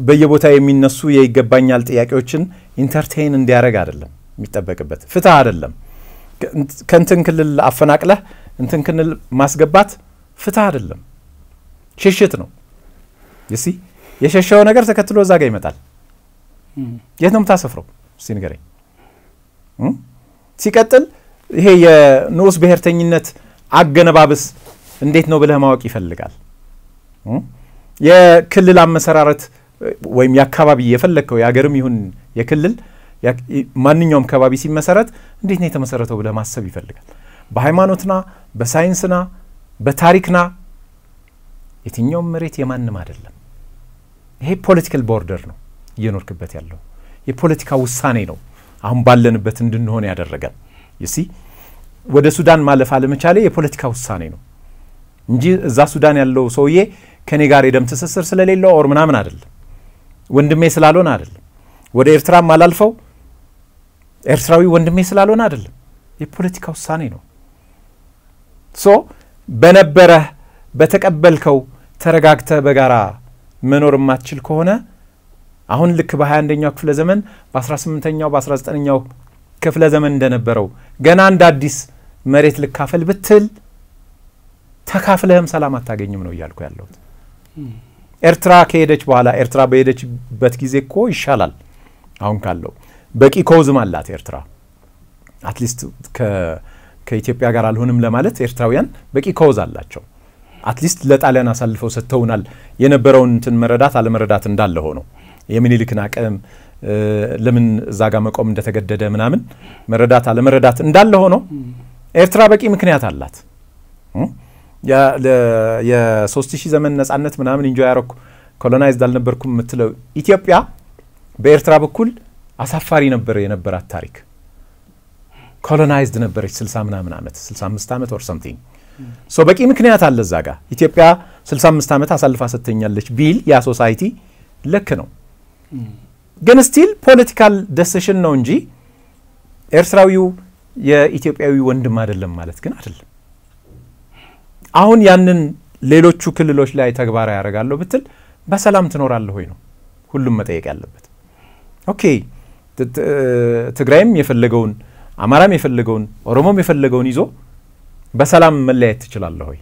በየቦታ የሚነሱ የይገባኛል ጥያቄዎችን ኢንተርቴይን እንዲያደረግ አይደለም የሚጠበቅበት። ፍትህ አይደለም። ከእንትን ክልል አፈናቅለህ እንትን ክልል ማስገባት ፍትህ አይደለም፣ ሽሽት ነው። እሲ የሸሸው ነገር ተከትሎ እዛ ጋር ይመጣል። የት ነው ምታሰፍረው እስቲ ንገረኝ። ሲቀጥል ይሄ የንዑስ ብሔርተኝነት አገነባብስ እንዴት ነው ብለህ ማወቅ ይፈልጋል። የክልል አመሰራረት ወይም የአካባቢ የፈለግከው የአገርም ይሁን የክልል ማንኛውም ከባቢ ሲመሰረት እንዴት ነው የተመሰረተው ብለህ ማሰብ ይፈልጋል። በሃይማኖትና በሳይንስና በታሪክና የትኛውም መሬት የማንም አይደለም። ይሄ ፖለቲካል ቦርደር ነው እየኖርክበት ያለው የፖለቲካ ውሳኔ ነው አሁን ባለንበት እንድንሆን ያደረገን። ይሲ ወደ ሱዳን ማለፍ አለመቻሌ የፖለቲካ ውሳኔ ነው እንጂ እዛ ሱዳን ያለው ሰውዬ ከኔ ጋር የደም ትስስር ስለሌለው ኦር ምናምን አይደለም፣ ወንድሜ ስላልሆን አይደለም። ወደ ኤርትራ አላልፈው ኤርትራዊ ወንድሜ ስላልሆን አይደለም። የፖለቲካ ውሳኔ ነው። ሶ በነበረህ በተቀበልከው ተረጋግተ በጋራ መኖር የማትችል ከሆነ አሁን ልክ በ21ኛው ክፍለ ዘመን በ18ኛው በ19ኛው ክፍለ ዘመን እንደነበረው ገና እንደ አዲስ መሬት ልካፈል ብትል ተካፍለህም ሰላም አታገኝም ነው እያልኩ ያለሁት። ኤርትራ ከሄደች በኋላ ኤርትራ በሄደችበት ጊዜ እኮ ይሻላል አሁን ካለው። በቂ ኮዝም አላት ኤርትራ አትሊስት ከኢትዮጵያ ጋር አልሆንም ለማለት ኤርትራውያን በቂ ኮዝ አላቸው። አትሊስት ለጣሊያን አሳልፈው ሰጥተውናል። የነበረውን እንትን መረዳት አለመረዳት እንዳለ ሆኖ የሚኒልክን አቅም ለምን እዛ ጋር መቆም እንደተገደደ ምናምን መረዳት አለመረዳት እንዳለ ሆኖ ኤርትራ በቂ ምክንያት አላት። የሶስት ሺህ ዘመን ነጻነት ምናምን እንጆ ያረኩ ኮሎናይዝድ አልነበርኩም የምትለው ኢትዮጵያ በኤርትራ በኩል አሳፋሪ ነበር የነበራት ታሪክ። ኮሎናይዝድ ነበረች 60 ምናምን ዓመት 65 ዓመት ኦር ሰምቲንግ ሶ በቂ ምክንያት አለ እዛ ጋር ኢትዮጵያ 65 ዓመት አሳልፋ ሰጥተኛለች ቢል ያ ሶሳይቲ ልክ ነው። ግን ስቲል ፖለቲካል ደሴሽን ነው እንጂ ኤርትራዊው የኢትዮጵያዊ ወንድም አይደለም ማለት ግን አይደለም። አሁን ያንን ሌሎቹ ክልሎች ላይ ተግባራዊ ያደርጋለሁ ብትል በሰላም ትኖራለህ ወይ ነው ሁሉም መጠየቅ ያለበት። ኦኬ ትግራይም የፈለገውን አማራም የፈለገውን ኦሮሞም የፈለገውን ይዞ በሰላም መለያየት ትችላለህ ወይ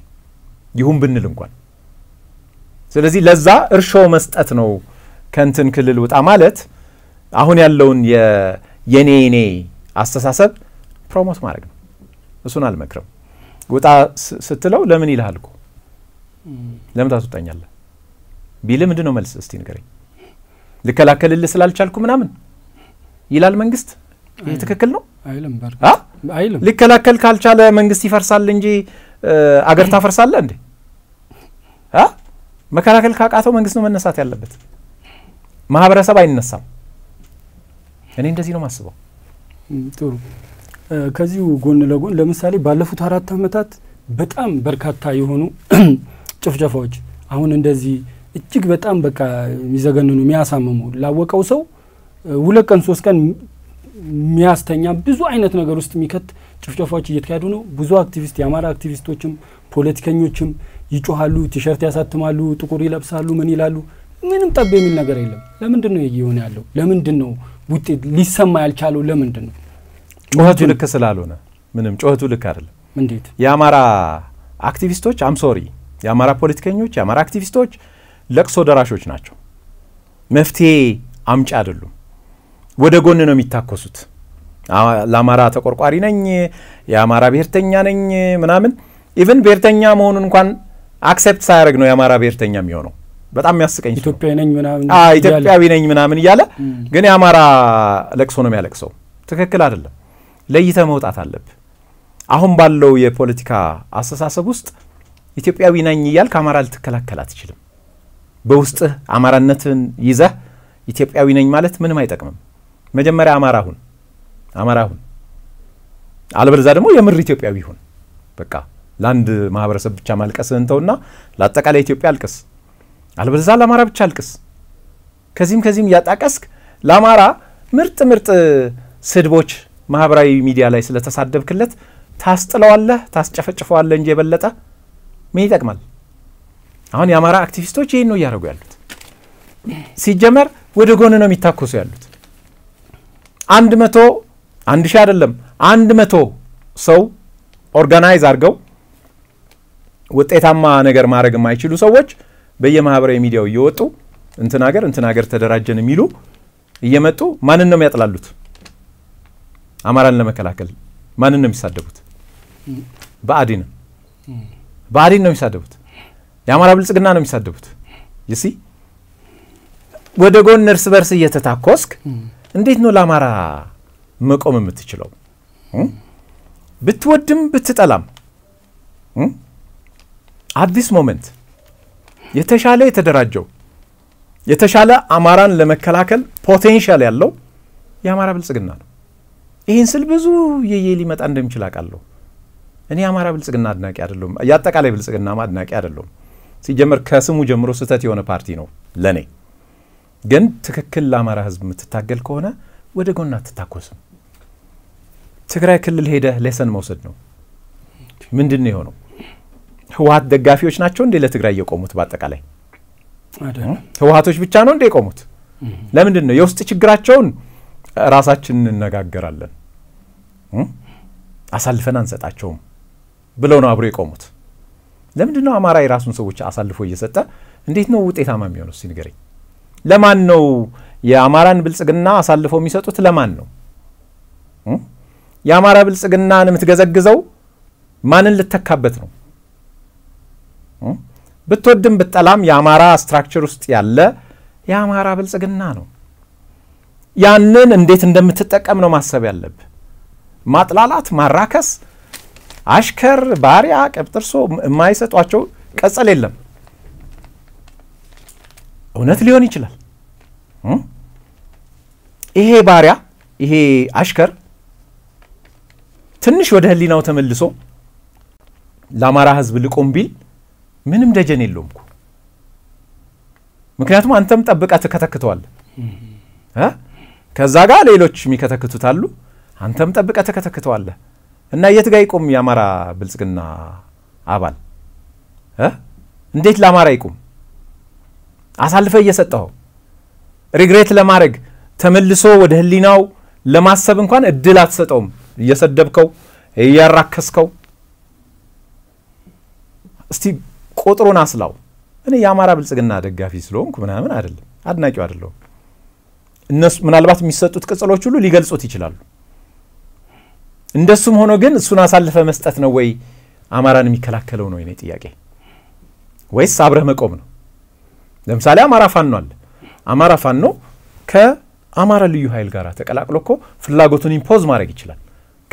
ይሁን ብንል እንኳን ስለዚህ ለዛ እርሾ መስጠት ነው። ከንትን ክልል ውጣ ማለት አሁን ያለውን የኔ ኔ አስተሳሰብ ፕሮሞት ማድረግ ነው። እሱን አልመክርም። ውጣ ስትለው ለምን ይልሃል እኮ ለምን ታስወጣኛለህ ቢል ምንድን ነው መልስ? እስቲ ንገረኝ። ልከላከልልህ ስላልቻልኩ ምናምን ይላል መንግስት። ይህ ትክክል ነው አይልም። ሊከላከል ካልቻለ መንግስት ይፈርሳል እንጂ አገር ታፈርሳለ እንዴ? መከላከል ካቃተው መንግስት ነው መነሳት ያለበት፣ ማህበረሰብ አይነሳም። እኔ እንደዚህ ነው ማስበው?
ጥሩ ከዚሁ ጎን ለጎን ለምሳሌ ባለፉት አራት ዓመታት በጣም በርካታ የሆኑ <clears throat> ጭፍጨፋዎች አሁን እንደዚህ እጅግ በጣም በቃ የሚዘገንኑ የሚያሳምሙ ላወቀው ሰው ሁለት ቀን ሶስት ቀን የሚያስተኛ ብዙ አይነት ነገር ውስጥ የሚከት ጭፍጨፋዎች እየተካሄዱ ነው። ብዙ አክቲቪስት የአማራ አክቲቪስቶችም ፖለቲከኞችም ይጮሃሉ፣ ቲሸርት ያሳትማሉ፣ ጥቁር ይለብሳሉ፣ ምን ይላሉ። ምንም ጠብ የሚል ነገር የለም። ለምንድን ነው የሆነ ያለው? ለምንድን ነው ውጤት ሊሰማ ያልቻለው? ለምንድን ነው
ጩኸቱ ልክ ስላልሆነ ምንም ጩኸቱ ልክ አይደለም። እንዴት የአማራ አክቲቪስቶች አም ሶሪ የአማራ ፖለቲከኞች የአማራ አክቲቪስቶች ለቅሶ ደራሾች ናቸው። መፍትሄ አምጪ አይደሉም። ወደ ጎን ነው የሚታኮሱት። ለአማራ ተቆርቋሪ ነኝ፣ የአማራ ብሔርተኛ ነኝ ምናምን። ኢቨን ብሔርተኛ መሆኑን እንኳን አክሴፕት ሳያደርግ ነው የአማራ ብሔርተኛ የሚሆነው። በጣም የሚያስቀኝ ኢትዮጵያዊ ነኝ ምናምን እያለ ግን የአማራ ለቅሶ ነው የሚያለቅሰው። ትክክል አይደለም። ለይተ መውጣት አለብ አሁን ባለው የፖለቲካ አስተሳሰብ ውስጥ ኢትዮጵያዊ ነኝ እያልክ አማራ ልትከላከል አትችልም። በውስጥህ አማራነትን ይዘህ ኢትዮጵያዊ ነኝ ማለት ምንም አይጠቅምም። መጀመሪያ አማራ ሁን፣ አማራ ሁን። አለበለዛ ደግሞ የምር ኢትዮጵያዊ ሁን። በቃ ለአንድ ማህበረሰብ ብቻ ማልቀስ እንተውና ለአጠቃላይ ኢትዮጵያ አልቅስ። አለበለዛ ለአማራ ብቻ አልቅስ። ከዚህም ከዚህም እያጣቀስክ ለአማራ ምርጥ ምርጥ ስድቦች ማህበራዊ ሚዲያ ላይ ስለተሳደብክለት ታስጥለዋለህ፣ ታስጨፈጭፈዋለህ እንጂ የበለጠ ምን ይጠቅማል? አሁን የአማራ አክቲቪስቶች ይህን ነው እያደረጉ ያሉት። ሲጀመር ወደ ጎን ነው የሚታኮሱ ያሉት። አንድ መቶ አንድ ሺህ አይደለም አንድ መቶ ሰው ኦርጋናይዝ አድርገው ውጤታማ ነገር ማድረግ የማይችሉ ሰዎች በየማህበራዊ ሚዲያው እየወጡ እንትን ሀገር እንትን ሀገር ተደራጀን የሚሉ እየመጡ ማንን ነው የሚያጥላሉት? አማራን ለመከላከል ማንን ነው የሚሳደቡት? በአዲን በአዲን ነው የሚሳደቡት። የአማራ ብልጽግና ነው የሚሳደቡት። ይሲ ወደ ጎን እርስ በርስ እየተታኮስክ እንዴት ነው ለአማራ መቆም የምትችለው? ብትወድም ብትጠላም አዲስ ሞመንት የተሻለ የተደራጀው የተሻለ አማራን ለመከላከል ፖቴንሻል ያለው የአማራ ብልጽግና ነው። ይህን ስል ብዙ የየ ሊመጣ እንደሚችል አውቃለሁ። እኔ የአማራ ብልጽግና አድናቂ አይደለሁም። የአጠቃላይ ብልጽግና አድናቂ አይደለሁም። ሲጀመር ከስሙ ጀምሮ ስህተት የሆነ ፓርቲ ነው ለእኔ። ግን ትክክል ለአማራ ህዝብ የምትታገል ከሆነ ወደ ጎን አትታኮስም። ትግራይ ክልል ሄደህ ሌሰን መውሰድ ነው። ምንድን ነው የሆነው? ህወሀት ደጋፊዎች ናቸው እንዴ ለትግራይ የቆሙት? በአጠቃላይ ህወሀቶች ብቻ ነው እንዴ የቆሙት? ለምንድን ነው የውስጥ ችግራቸውን ራሳችን እንነጋገራለን አሳልፈን አንሰጣቸውም ብለው ነው አብሮ የቆሙት። ለምንድን ነው አማራ የራሱን ሰዎች አሳልፎ እየሰጠ እንዴት ነው ውጤታማ የሚሆነው? እስቲ ንገረኝ። ለማን ነው የአማራን ብልጽግና አሳልፎ የሚሰጡት? ለማን ነው የአማራ ብልጽግናን የምትገዘግዘው? ማንን ልተካበት ነው? ብትወድም ብትጠላም የአማራ ስትራክቸር ውስጥ ያለ የአማራ ብልጽግና ነው። ያንን እንዴት እንደምትጠቀም ነው ማሰብ ያለብህ። ማጥላላት፣ ማራከስ፣ አሽከር፣ ባሪያ፣ ቀብጥርሶ የማይሰጧቸው ቀጸል የለም። እውነት ሊሆን ይችላል። ይሄ ባሪያ ይሄ አሽከር ትንሽ ወደ ህሊናው ተመልሶ ለአማራ ህዝብ ልቆም ቢል ምንም ደጀን የለውም እኮ ምክንያቱም አንተም ጠብቀህ ትከተክተዋለህ። ከዛ ጋር ሌሎች የሚከተክቱት አሉ። አንተም ጠብቀ ተከተክተዋለህ እና የት ጋር ይቆም የአማራ ብልጽግና አባል እንዴት ለአማራ ይቁም? አሳልፈ እየሰጠኸው ሪግሬት ለማድረግ ተመልሶ ወደ ህሊናው ለማሰብ እንኳን እድል አትሰጠውም። እየሰደብከው እያራከስከው፣ እስቲ ቁጥሩን አስላው። እኔ የአማራ ብልጽግና ደጋፊ ስለሆንኩ ምናምን አይደለም፣ አድናቂው አይደለሁም። እነሱ ምናልባት የሚሰጡት ቅጽሎች ሁሉ ሊገልጹት ይችላሉ። እንደሱም ሆኖ ግን እሱን አሳልፈ መስጠት ነው ወይ አማራን የሚከላከለው ነው የኔ ጥያቄ፣ ወይስ አብረህ መቆም ነው? ለምሳሌ አማራ ፋኖ አለ። አማራ ፋኖ ከአማራ ልዩ ኃይል ጋር ተቀላቅሎ እኮ ፍላጎቱን ኢምፖዝ ማድረግ ይችላል።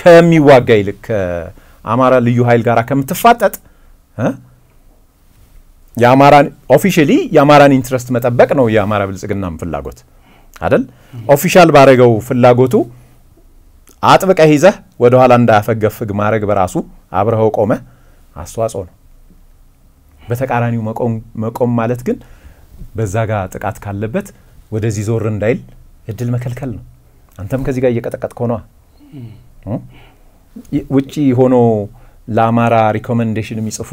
ከሚዋጋ ይልቅ ከአማራ ልዩ ኃይል ጋር ከምትፋጠጥ የአማራን ኦፊሻሊ የአማራን ኢንትረስት መጠበቅ ነው የአማራ ብልጽግናም ፍላጎት አደል ኦፊሻል ባረገው ፍላጎቱ አጥብቀህ ይዘህ ወደ ኋላ እንዳያፈገፍግ ማድረግ በራሱ አብረኸው ቆመ አስተዋጽኦ ነው። በተቃራኒው መቆም ማለት ግን በዛ ጋር ጥቃት ካለበት ወደዚህ ዞር እንዳይል እድል መከልከል ነው። አንተም ከዚህ ጋር እየቀጠቀጥ ከሆነ ውጪ ሆኖ ለአማራ ሪኮመንዴሽን የሚጽፉ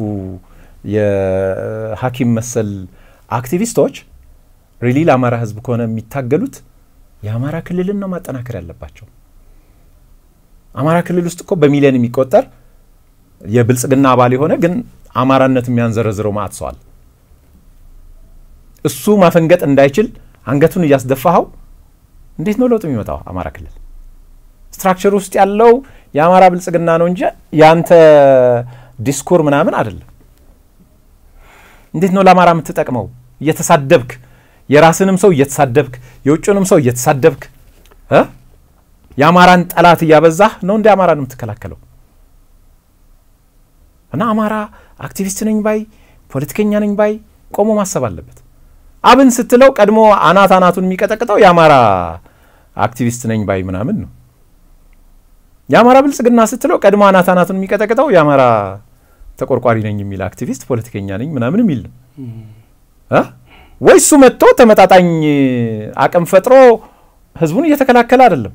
የሀኪም መሰል አክቲቪስቶች ሪሊ ለአማራ ህዝብ ከሆነ የሚታገሉት የአማራ ክልልን ነው ማጠናከር ያለባቸው። አማራ ክልል ውስጥ እኮ በሚሊዮን የሚቆጠር የብልጽግና አባል የሆነ ግን አማራነት የሚያንዘረዝረው ማዕት ሰዋል እሱ ማፈንገጥ እንዳይችል አንገቱን እያስደፋኸው እንዴት ነው ለውጥ የሚመጣው? አማራ ክልል ስትራክቸር ውስጥ ያለው የአማራ ብልጽግና ነው እንጂ የአንተ ዲስኮር ምናምን አይደለም። እንዴት ነው ለአማራ የምትጠቅመው? እየተሳደብክ የራስንም ሰው እየተሳደብክ የውጭንም ሰው እየተሳደብክ የአማራን ጠላት እያበዛህ ነው እንደ አማራ ነው የምትከላከለው። እና አማራ አክቲቪስት ነኝ ባይ ፖለቲከኛ ነኝ ባይ ቆሞ ማሰብ አለበት። አብን ስትለው ቀድሞ አናት አናቱን የሚቀጠቅጠው የአማራ አክቲቪስት ነኝ ባይ ምናምን ነው። የአማራ ብልጽግና ስትለው ቀድሞ አናት አናቱን የሚቀጠቅጠው የአማራ ተቆርቋሪ ነኝ የሚል አክቲቪስት ፖለቲከኛ ነኝ ምናምን የሚል ነው ወይ? እሱ መጥቶ ተመጣጣኝ አቅም ፈጥሮ ህዝቡን እየተከላከለ አይደለም።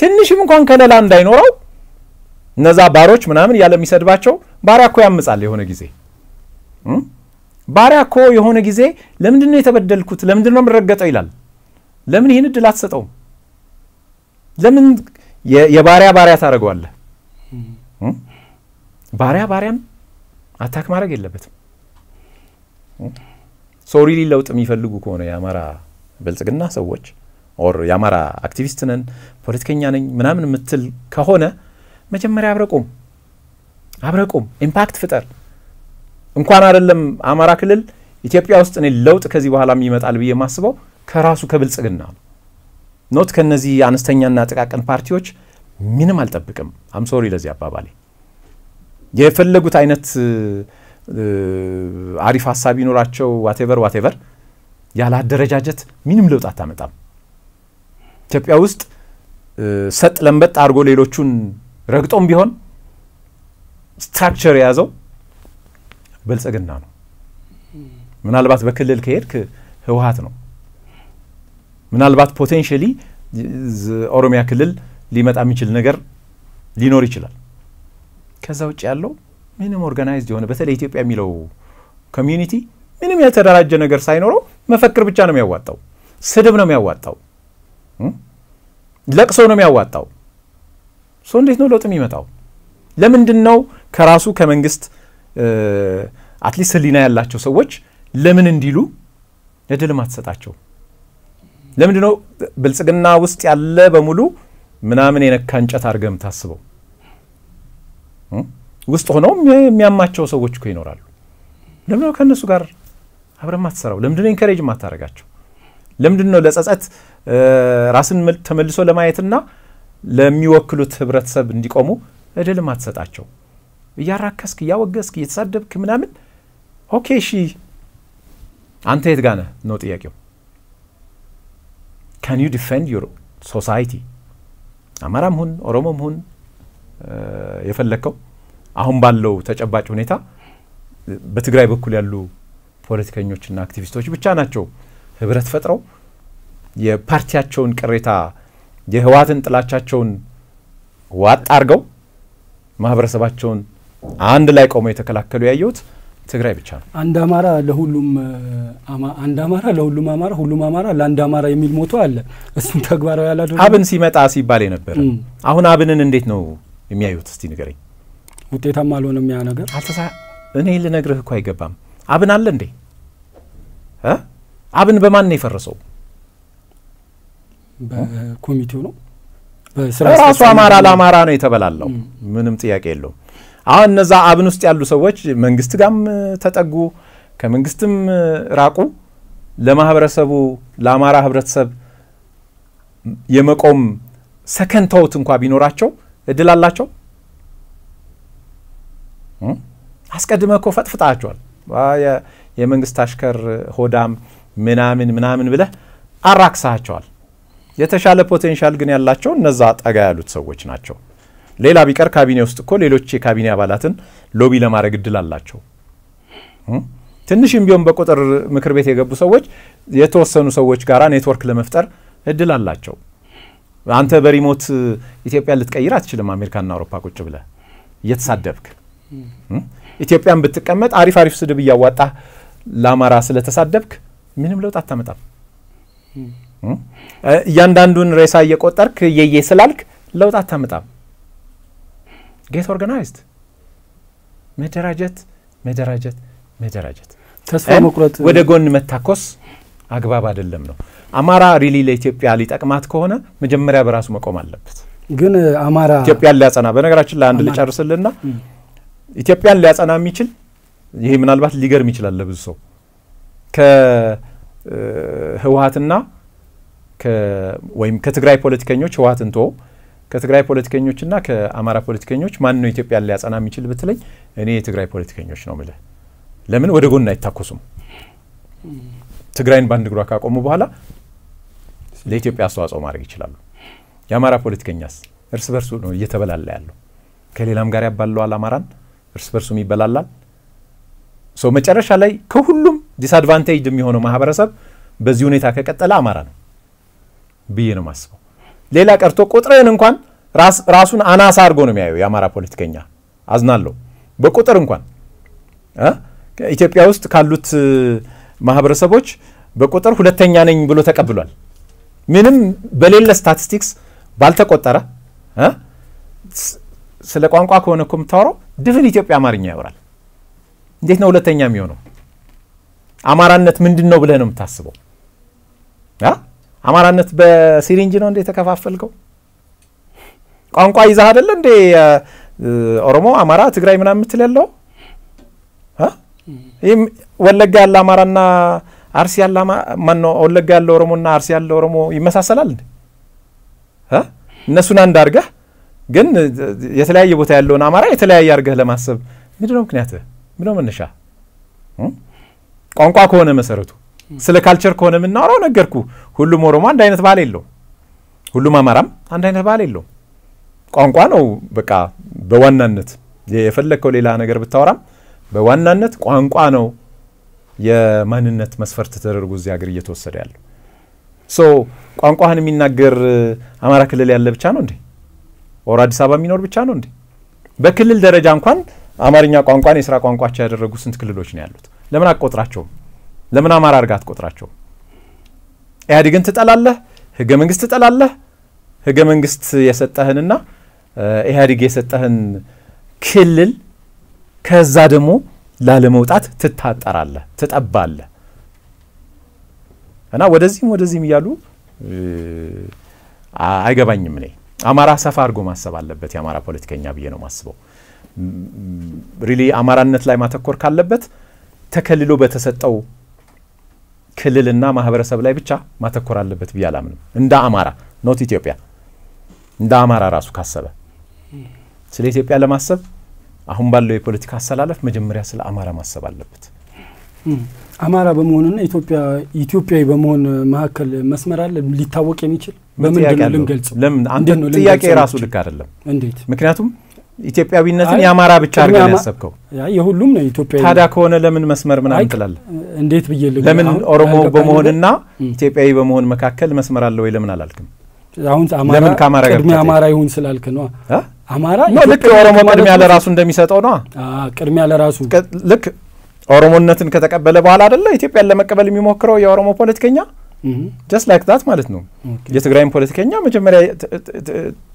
ትንሽም እንኳን ከለላ እንዳይኖረው እነዛ ባሮች ምናምን እያለ የሚሰድባቸው ባሪያ እኮ ያምጻል። የሆነ ጊዜ ባሪያ እኮ የሆነ ጊዜ ለምንድን ነው የተበደልኩት? ለምንድን ነው የምረገጠው? ይላል። ለምን ይህን እድል አትሰጠውም? ለምን የባሪያ ባሪያ ታደርገዋለህ? ባሪያ ባሪያን አታክ ማድረግ የለበትም። ሶሪ ሊለውጥ የሚፈልጉ ከሆነ የአማራ ብልጽግና ሰዎች ኦር የአማራ አክቲቪስት ነን ፖለቲከኛ ነኝ ምናምን የምትል ከሆነ መጀመሪያ አብረቁም አብረቁም ኢምፓክት ፍጠር። እንኳን አይደለም አማራ ክልል ኢትዮጵያ ውስጥ እኔ ለውጥ ከዚህ በኋላም ይመጣል ብዬ የማስበው ከራሱ ከብልጽግና ነው። ኖት ከነዚህ አነስተኛና ጥቃቅን ፓርቲዎች ምንም አልጠብቅም። አምሶሪ ለዚህ አባባሌ የፈለጉት አይነት አሪፍ ሀሳብ ይኖራቸው ዋቴቨር ዋቴቨር፣ ያለ አደረጃጀት ምንም ለውጥ አታመጣም። ኢትዮጵያ ውስጥ ሰጥ ለንበጥ አድርጎ ሌሎቹን ረግጦም ቢሆን ስትራክቸር የያዘው ብልጽግና ነው። ምናልባት በክልል ከሄድክ ህወሀት ነው። ምናልባት ፖቴንሽሊ ኦሮሚያ ክልል ሊመጣ የሚችል ነገር ሊኖር ይችላል። ከዛ ውጭ ያለው ምንም ኦርጋናይዝድ የሆነ በተለይ ኢትዮጵያ የሚለው ኮሚዩኒቲ ምንም የተደራጀ ነገር ሳይኖረው መፈክር ብቻ ነው የሚያዋጣው፣ ስድብ ነው የሚያዋጣው፣ ለቅሶ ነው የሚያዋጣው። ሰው እንዴት ነው ለውጥ የሚመጣው? ለምንድን ነው ከራሱ ከመንግስት አትሊስት ህሊና ያላቸው ሰዎች ለምን እንዲሉ እድል ማትሰጣቸው? ለምንድን ነው ብልጽግና ውስጥ ያለ በሙሉ ምናምን የነካ እንጨት አድርገም ታስበው? ውስጥ ሆነው የሚያማቸው ሰዎች እኮ ይኖራሉ። ለምንድነው ከእነሱ ጋር አብረ ማትሰራው? ነው ኢንከሬጅ ማታደርጋቸው? ለምንድን ነው ለጸጸት ራስን ተመልሶ ለማየትና ለሚወክሉት ህብረተሰብ እንዲቆሙ እድል ማትሰጣቸው? እያራከስክ እያወገስክ እየተሳደብክ ምናምን ኦኬ ሺ አንተ የት ጋነ ነው ጥያቄው። ካን ዩ ዲፌንድ ዩር ሶሳይቲ አማራም ሁን ኦሮሞም ሁን የፈለግከው አሁን ባለው ተጨባጭ ሁኔታ በትግራይ በኩል ያሉ ፖለቲከኞችና አክቲቪስቶች ብቻ ናቸው ህብረት ፈጥረው የፓርቲያቸውን ቅሬታ የህወሓትን ጥላቻቸውን ዋጥ አድርገው ማህበረሰባቸውን አንድ ላይ ቆመው የተከላከሉ ያየሁት ትግራይ ብቻ ነው።
አንድ አማራ ለሁሉም አንድ አማራ ለሁሉም አማራ ሁሉም አማራ ለአንድ አማራ የሚል ሞቶ አለ። እሱን ተግባራዊ ያላደ አብን
ሲመጣ ሲባል የነበረ አሁን አብንን እንዴት ነው የሚያዩት? እስቲ ንገረኝ። ውጤታማ አልሆነም ያ ነገር። እኔ ልነግርህ እኮ አይገባም። አብን አለ እንዴ? አብን በማን ነው የፈረሰው? በኮሚቴው ነው። ራሱ አማራ ለአማራ ነው የተበላለው። ምንም ጥያቄ የለውም። አሁን እነዛ አብን ውስጥ ያሉ ሰዎች መንግስት ጋም ተጠጉ፣ ከመንግስትም ራቁ። ለማህበረሰቡ ለአማራ ህብረተሰብ የመቆም ሰከንተውት እንኳ ቢኖራቸው እድል አላቸው። አስቀድመ እኮ ፈጥፍጣቸዋል። የመንግስት አሽከር ሆዳም ምናምን ምናምን ብለህ አራክሳቸዋል። የተሻለ ፖቴንሻል ግን ያላቸው እነዛ ጠጋ ያሉት ሰዎች ናቸው። ሌላ ቢቀር ካቢኔ ውስጥ እኮ ሌሎች የካቢኔ አባላትን ሎቢ ለማድረግ እድል አላቸው። ትንሽም ቢሆን በቁጥር ምክር ቤት የገቡ ሰዎች የተወሰኑ ሰዎች ጋራ ኔትወርክ ለመፍጠር እድል አላቸው። አንተ በሪሞት ኢትዮጵያ ልትቀይር አትችልም። አሜሪካና አውሮፓ ቁጭ ብለህ እየተሳደብክ ኢትዮጵያን ብትቀመጥ አሪፍ አሪፍ ስድብ እያዋጣህ ለአማራ ስለተሳደብክ ምንም ለውጥ አታመጣም። እያንዳንዱን ሬሳ እየቆጠርክ የየ ስላልክ ለውጥ አታመጣም። ጌት ኦርጋናይዝድ መደራጀት፣ መደራጀት፣ መደራጀት፣ ተስፋ መቁረጥ፣ ወደ ጎን መታኮስ አግባብ አይደለም ነው። አማራ ሪሊ ለኢትዮጵያ ሊጠቅማት ከሆነ መጀመሪያ በራሱ መቆም አለበት። ግን
አማራ ኢትዮጵያን
ሊያጸና በነገራችን ላይ አንድ ልጨርስልና ኢትዮጵያን ሊያጸና የሚችል ይሄ ምናልባት ሊገርም ይችላል ለብዙ ሰው ከህወሀትና ወይም ከትግራይ ፖለቲከኞች ህወሀትን ቶ ከትግራይ ፖለቲከኞችና ከአማራ ፖለቲከኞች ማን ነው ኢትዮጵያን ሊያጸና የሚችል ብትለኝ፣ እኔ የትግራይ ፖለቲከኞች ነው ምልህ። ለምን ወደ ጎን አይታኮሱም? ትግራይን በአንድ እግሯ ካቆሙ በኋላ ለኢትዮጵያ አስተዋጽኦ ማድረግ ይችላሉ። የአማራ ፖለቲከኛስ እርስ በርሱ ነው እየተበላላ ያለው። ከሌላም ጋር ያባለዋል። አማራን እርስ በርሱም ይበላላል። ሰው መጨረሻ ላይ ከሁሉም ዲስአድቫንቴጅ የሚሆነው ማህበረሰብ በዚህ ሁኔታ ከቀጠለ አማራ ነው ብዬ ነው ማስበው። ሌላ ቀርቶ ቁጥርን እንኳን ራሱን አናሳ አድርጎ ነው የሚያየው የአማራ ፖለቲከኛ። አዝናለሁ። በቁጥር እንኳን ኢትዮጵያ ውስጥ ካሉት ማህበረሰቦች በቁጥር ሁለተኛ ነኝ ብሎ ተቀብሏል። ምንም በሌለ ስታቲስቲክስ ባልተቆጠረ ስለ ቋንቋ ከሆነ እኮ የምታወራው ድፍን ኢትዮጵያ አማርኛ ያወራል። እንዴት ነው ሁለተኛ የሚሆነው? አማራነት ምንድን ነው ብለህ ነው የምታስበው? አማራነት በሲሪንጅ ነው እንዴ የተከፋፈልከው? ቋንቋ ይዛህ አይደለ እንዴ ኦሮሞ፣ አማራ፣ ትግራይ ምናምን የምትል ያለው? ይህም ወለጋ ያለ አማራና አርሲ ያለ ማነው? ወለጋ ያለ ኦሮሞና አርሲ ያለ ኦሮሞ ይመሳሰላል እንዴ? እነሱን አንድ አድርገህ ግን የተለያየ ቦታ ያለውን አማራ የተለያየ አድርገህ ለማሰብ ምንድነው ምክንያትህ? ምንድነው መነሻ ቋንቋ ከሆነ መሰረቱ ስለ ካልቸር ከሆነ የምናወራው ነገርኩ። ሁሉም ኦሮሞ አንድ አይነት ባህል የለው፣ ሁሉም አማራም አንድ አይነት ባህል የለው። ቋንቋ ነው በቃ በዋናነት የፈለግከው ሌላ ነገር ብታወራም በዋናነት ቋንቋ ነው የማንነት መስፈርት ተደርጎ እዚህ ሀገር እየተወሰደ ያለ ሶ ቋንቋህን የሚናገር አማራ ክልል ያለ ብቻ ነው እንዴ? ኦር አዲስ አበባ የሚኖር ብቻ ነው እንዴ? በክልል ደረጃ እንኳን አማርኛ ቋንቋን የስራ ቋንቋቸው ያደረጉ ስንት ክልሎች ነው ያሉት? ለምን አቆጥራቸው ለምን አማራ አድርጋ አትቆጥራቸው? ኢህአዴግን ትጠላለህ፣ ህገ መንግስት ትጠላለህ። ህገ መንግስት የሰጠህንና ኢህአዴግ የሰጠህን ክልል ከዛ ደግሞ ላለመውጣት ትታጠራለህ፣ ትጠባለህ እና ወደዚህም ወደዚህም እያሉ አይገባኝም። እኔ አማራ ሰፋ አድርጎ ማሰብ አለበት የአማራ ፖለቲከኛ ብዬ ነው ማስበው። ሪሊ አማራነት ላይ ማተኮር ካለበት ተከልሎ በተሰጠው ክልልና ማህበረሰብ ላይ ብቻ ማተኮር አለበት ብዬ አላምንም። እንደ አማራ ኖት ኢትዮጵያ እንደ አማራ ራሱ ካሰበ ስለ ኢትዮጵያ ለማሰብ አሁን ባለው የፖለቲካ አሰላለፍ መጀመሪያ ስለ አማራ ማሰብ አለበት።
አማራ በመሆንና ኢትዮጵያ ኢትዮጵያዊ በመሆን መካከል መስመር አለ ሊታወቅ የሚችል በምንድን ነው ልንገልጽ? ለምን ጥያቄ ራሱ ልክ አይደለም።
እንዴት? ምክንያቱም ኢትዮጵያዊነትን የአማራ ብቻ አድርገን ያሰብከው
የሁሉም ነው ኢትዮጵያ ታዲያ ከሆነ ለምን መስመር ምናምን ትላለህ? እንዴት ብዬ ለምን ኦሮሞ በመሆንና
ኢትዮጵያዊ በመሆን መካከል መስመር አለ ወይ ለምን አላልክም? አሁን ለምን ከአማራ ጋር ቅድሚያ
አማራ ይሁን ስላልክ
ነ አማራ ልክ ኦሮሞ ቅድሚያ ለራሱ እንደሚሰጠው ነ ቅድሚያ ለራሱ ልክ ኦሮሞነትን ከተቀበለ በኋላ አደለ ኢትዮጵያን ለመቀበል የሚሞክረው የኦሮሞ ፖለቲከኛ ጀስት ላይክ ዛት ማለት ነው። የትግራይን ፖለቲከኛ መጀመሪያ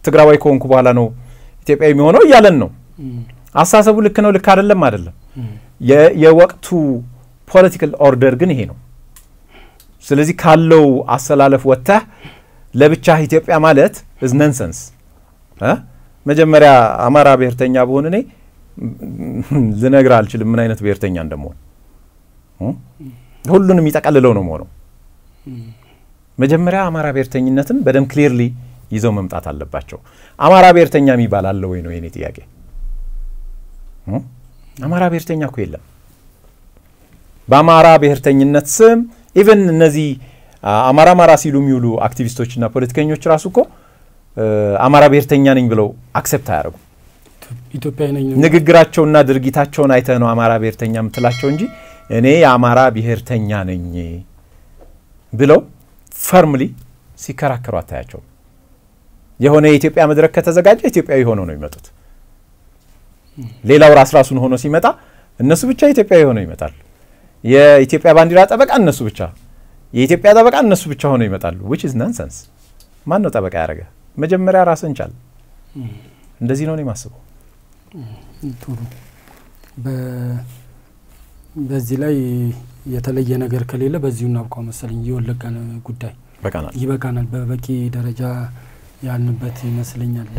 ትግራዋይ ከሆንኩ በኋላ ነው ኢትዮጵያ የሚሆነው እያለን ነው። አስተሳሰቡ ልክ ነው፣ ልክ አይደለም አይደለም። የወቅቱ ፖለቲካል ኦርደር ግን ይሄ ነው። ስለዚህ ካለው አሰላለፍ ወጥተህ ለብቻ ኢትዮጵያ ማለት እዝ ነንሰንስ። መጀመሪያ አማራ ብሔርተኛ በሆን እኔ ልነግር አልችልም ምን አይነት ብሔርተኛ እንደመሆን ሁሉንም የሚጠቀልለው ነው መሆነው። መጀመሪያ አማራ ብሔርተኝነትን በደንብ ክሊርሊ ይዘው መምጣት አለባቸው። አማራ ብሔርተኛ የሚባል አለ ወይ ነው የኔ ጥያቄ። አማራ ብሔርተኛ እኮ የለም። በአማራ ብሔርተኝነት ስም ኢቨን እነዚህ አማራ አማራ ሲሉ የሚውሉ አክቲቪስቶችና ፖለቲከኞች ራሱ እኮ አማራ ብሔርተኛ ነኝ ብለው አክሴፕት አያደርጉ። ንግግራቸውና ድርጊታቸውን አይተ ነው አማራ ብሔርተኛ የምትላቸው እንጂ እኔ የአማራ ብሔርተኛ ነኝ ብለው ፈርምሊ ሲከራከሩ አታያቸውም። የሆነ የኢትዮጵያ መድረክ ከተዘጋጀ ኢትዮጵያዊ ሆነው ነው ይመጡት። ሌላው ራስ ራሱን ሆኖ ሲመጣ እነሱ ብቻ ኢትዮጵያዊ ሆነው ይመጣል። የኢትዮጵያ ባንዲራ ጠበቃ እነሱ ብቻ፣ የኢትዮጵያ ጠበቃ እነሱ ብቻ ሆኖ ይመጣሉ። ዊች ኢዝ ናንሰንስ። ማን ነው ጠበቃ ያደረገ? መጀመሪያ ራስን ቻል። እንደዚህ ነው የማስበው።
ጥሩ። በዚህ ላይ የተለየ ነገር ከሌለ በዚሁ እናብቋ መሰለኝ። የወለጋን ጉዳይ ይበቃናል፣ በበቂ ደረጃ ያልንበት ይመስለኛል።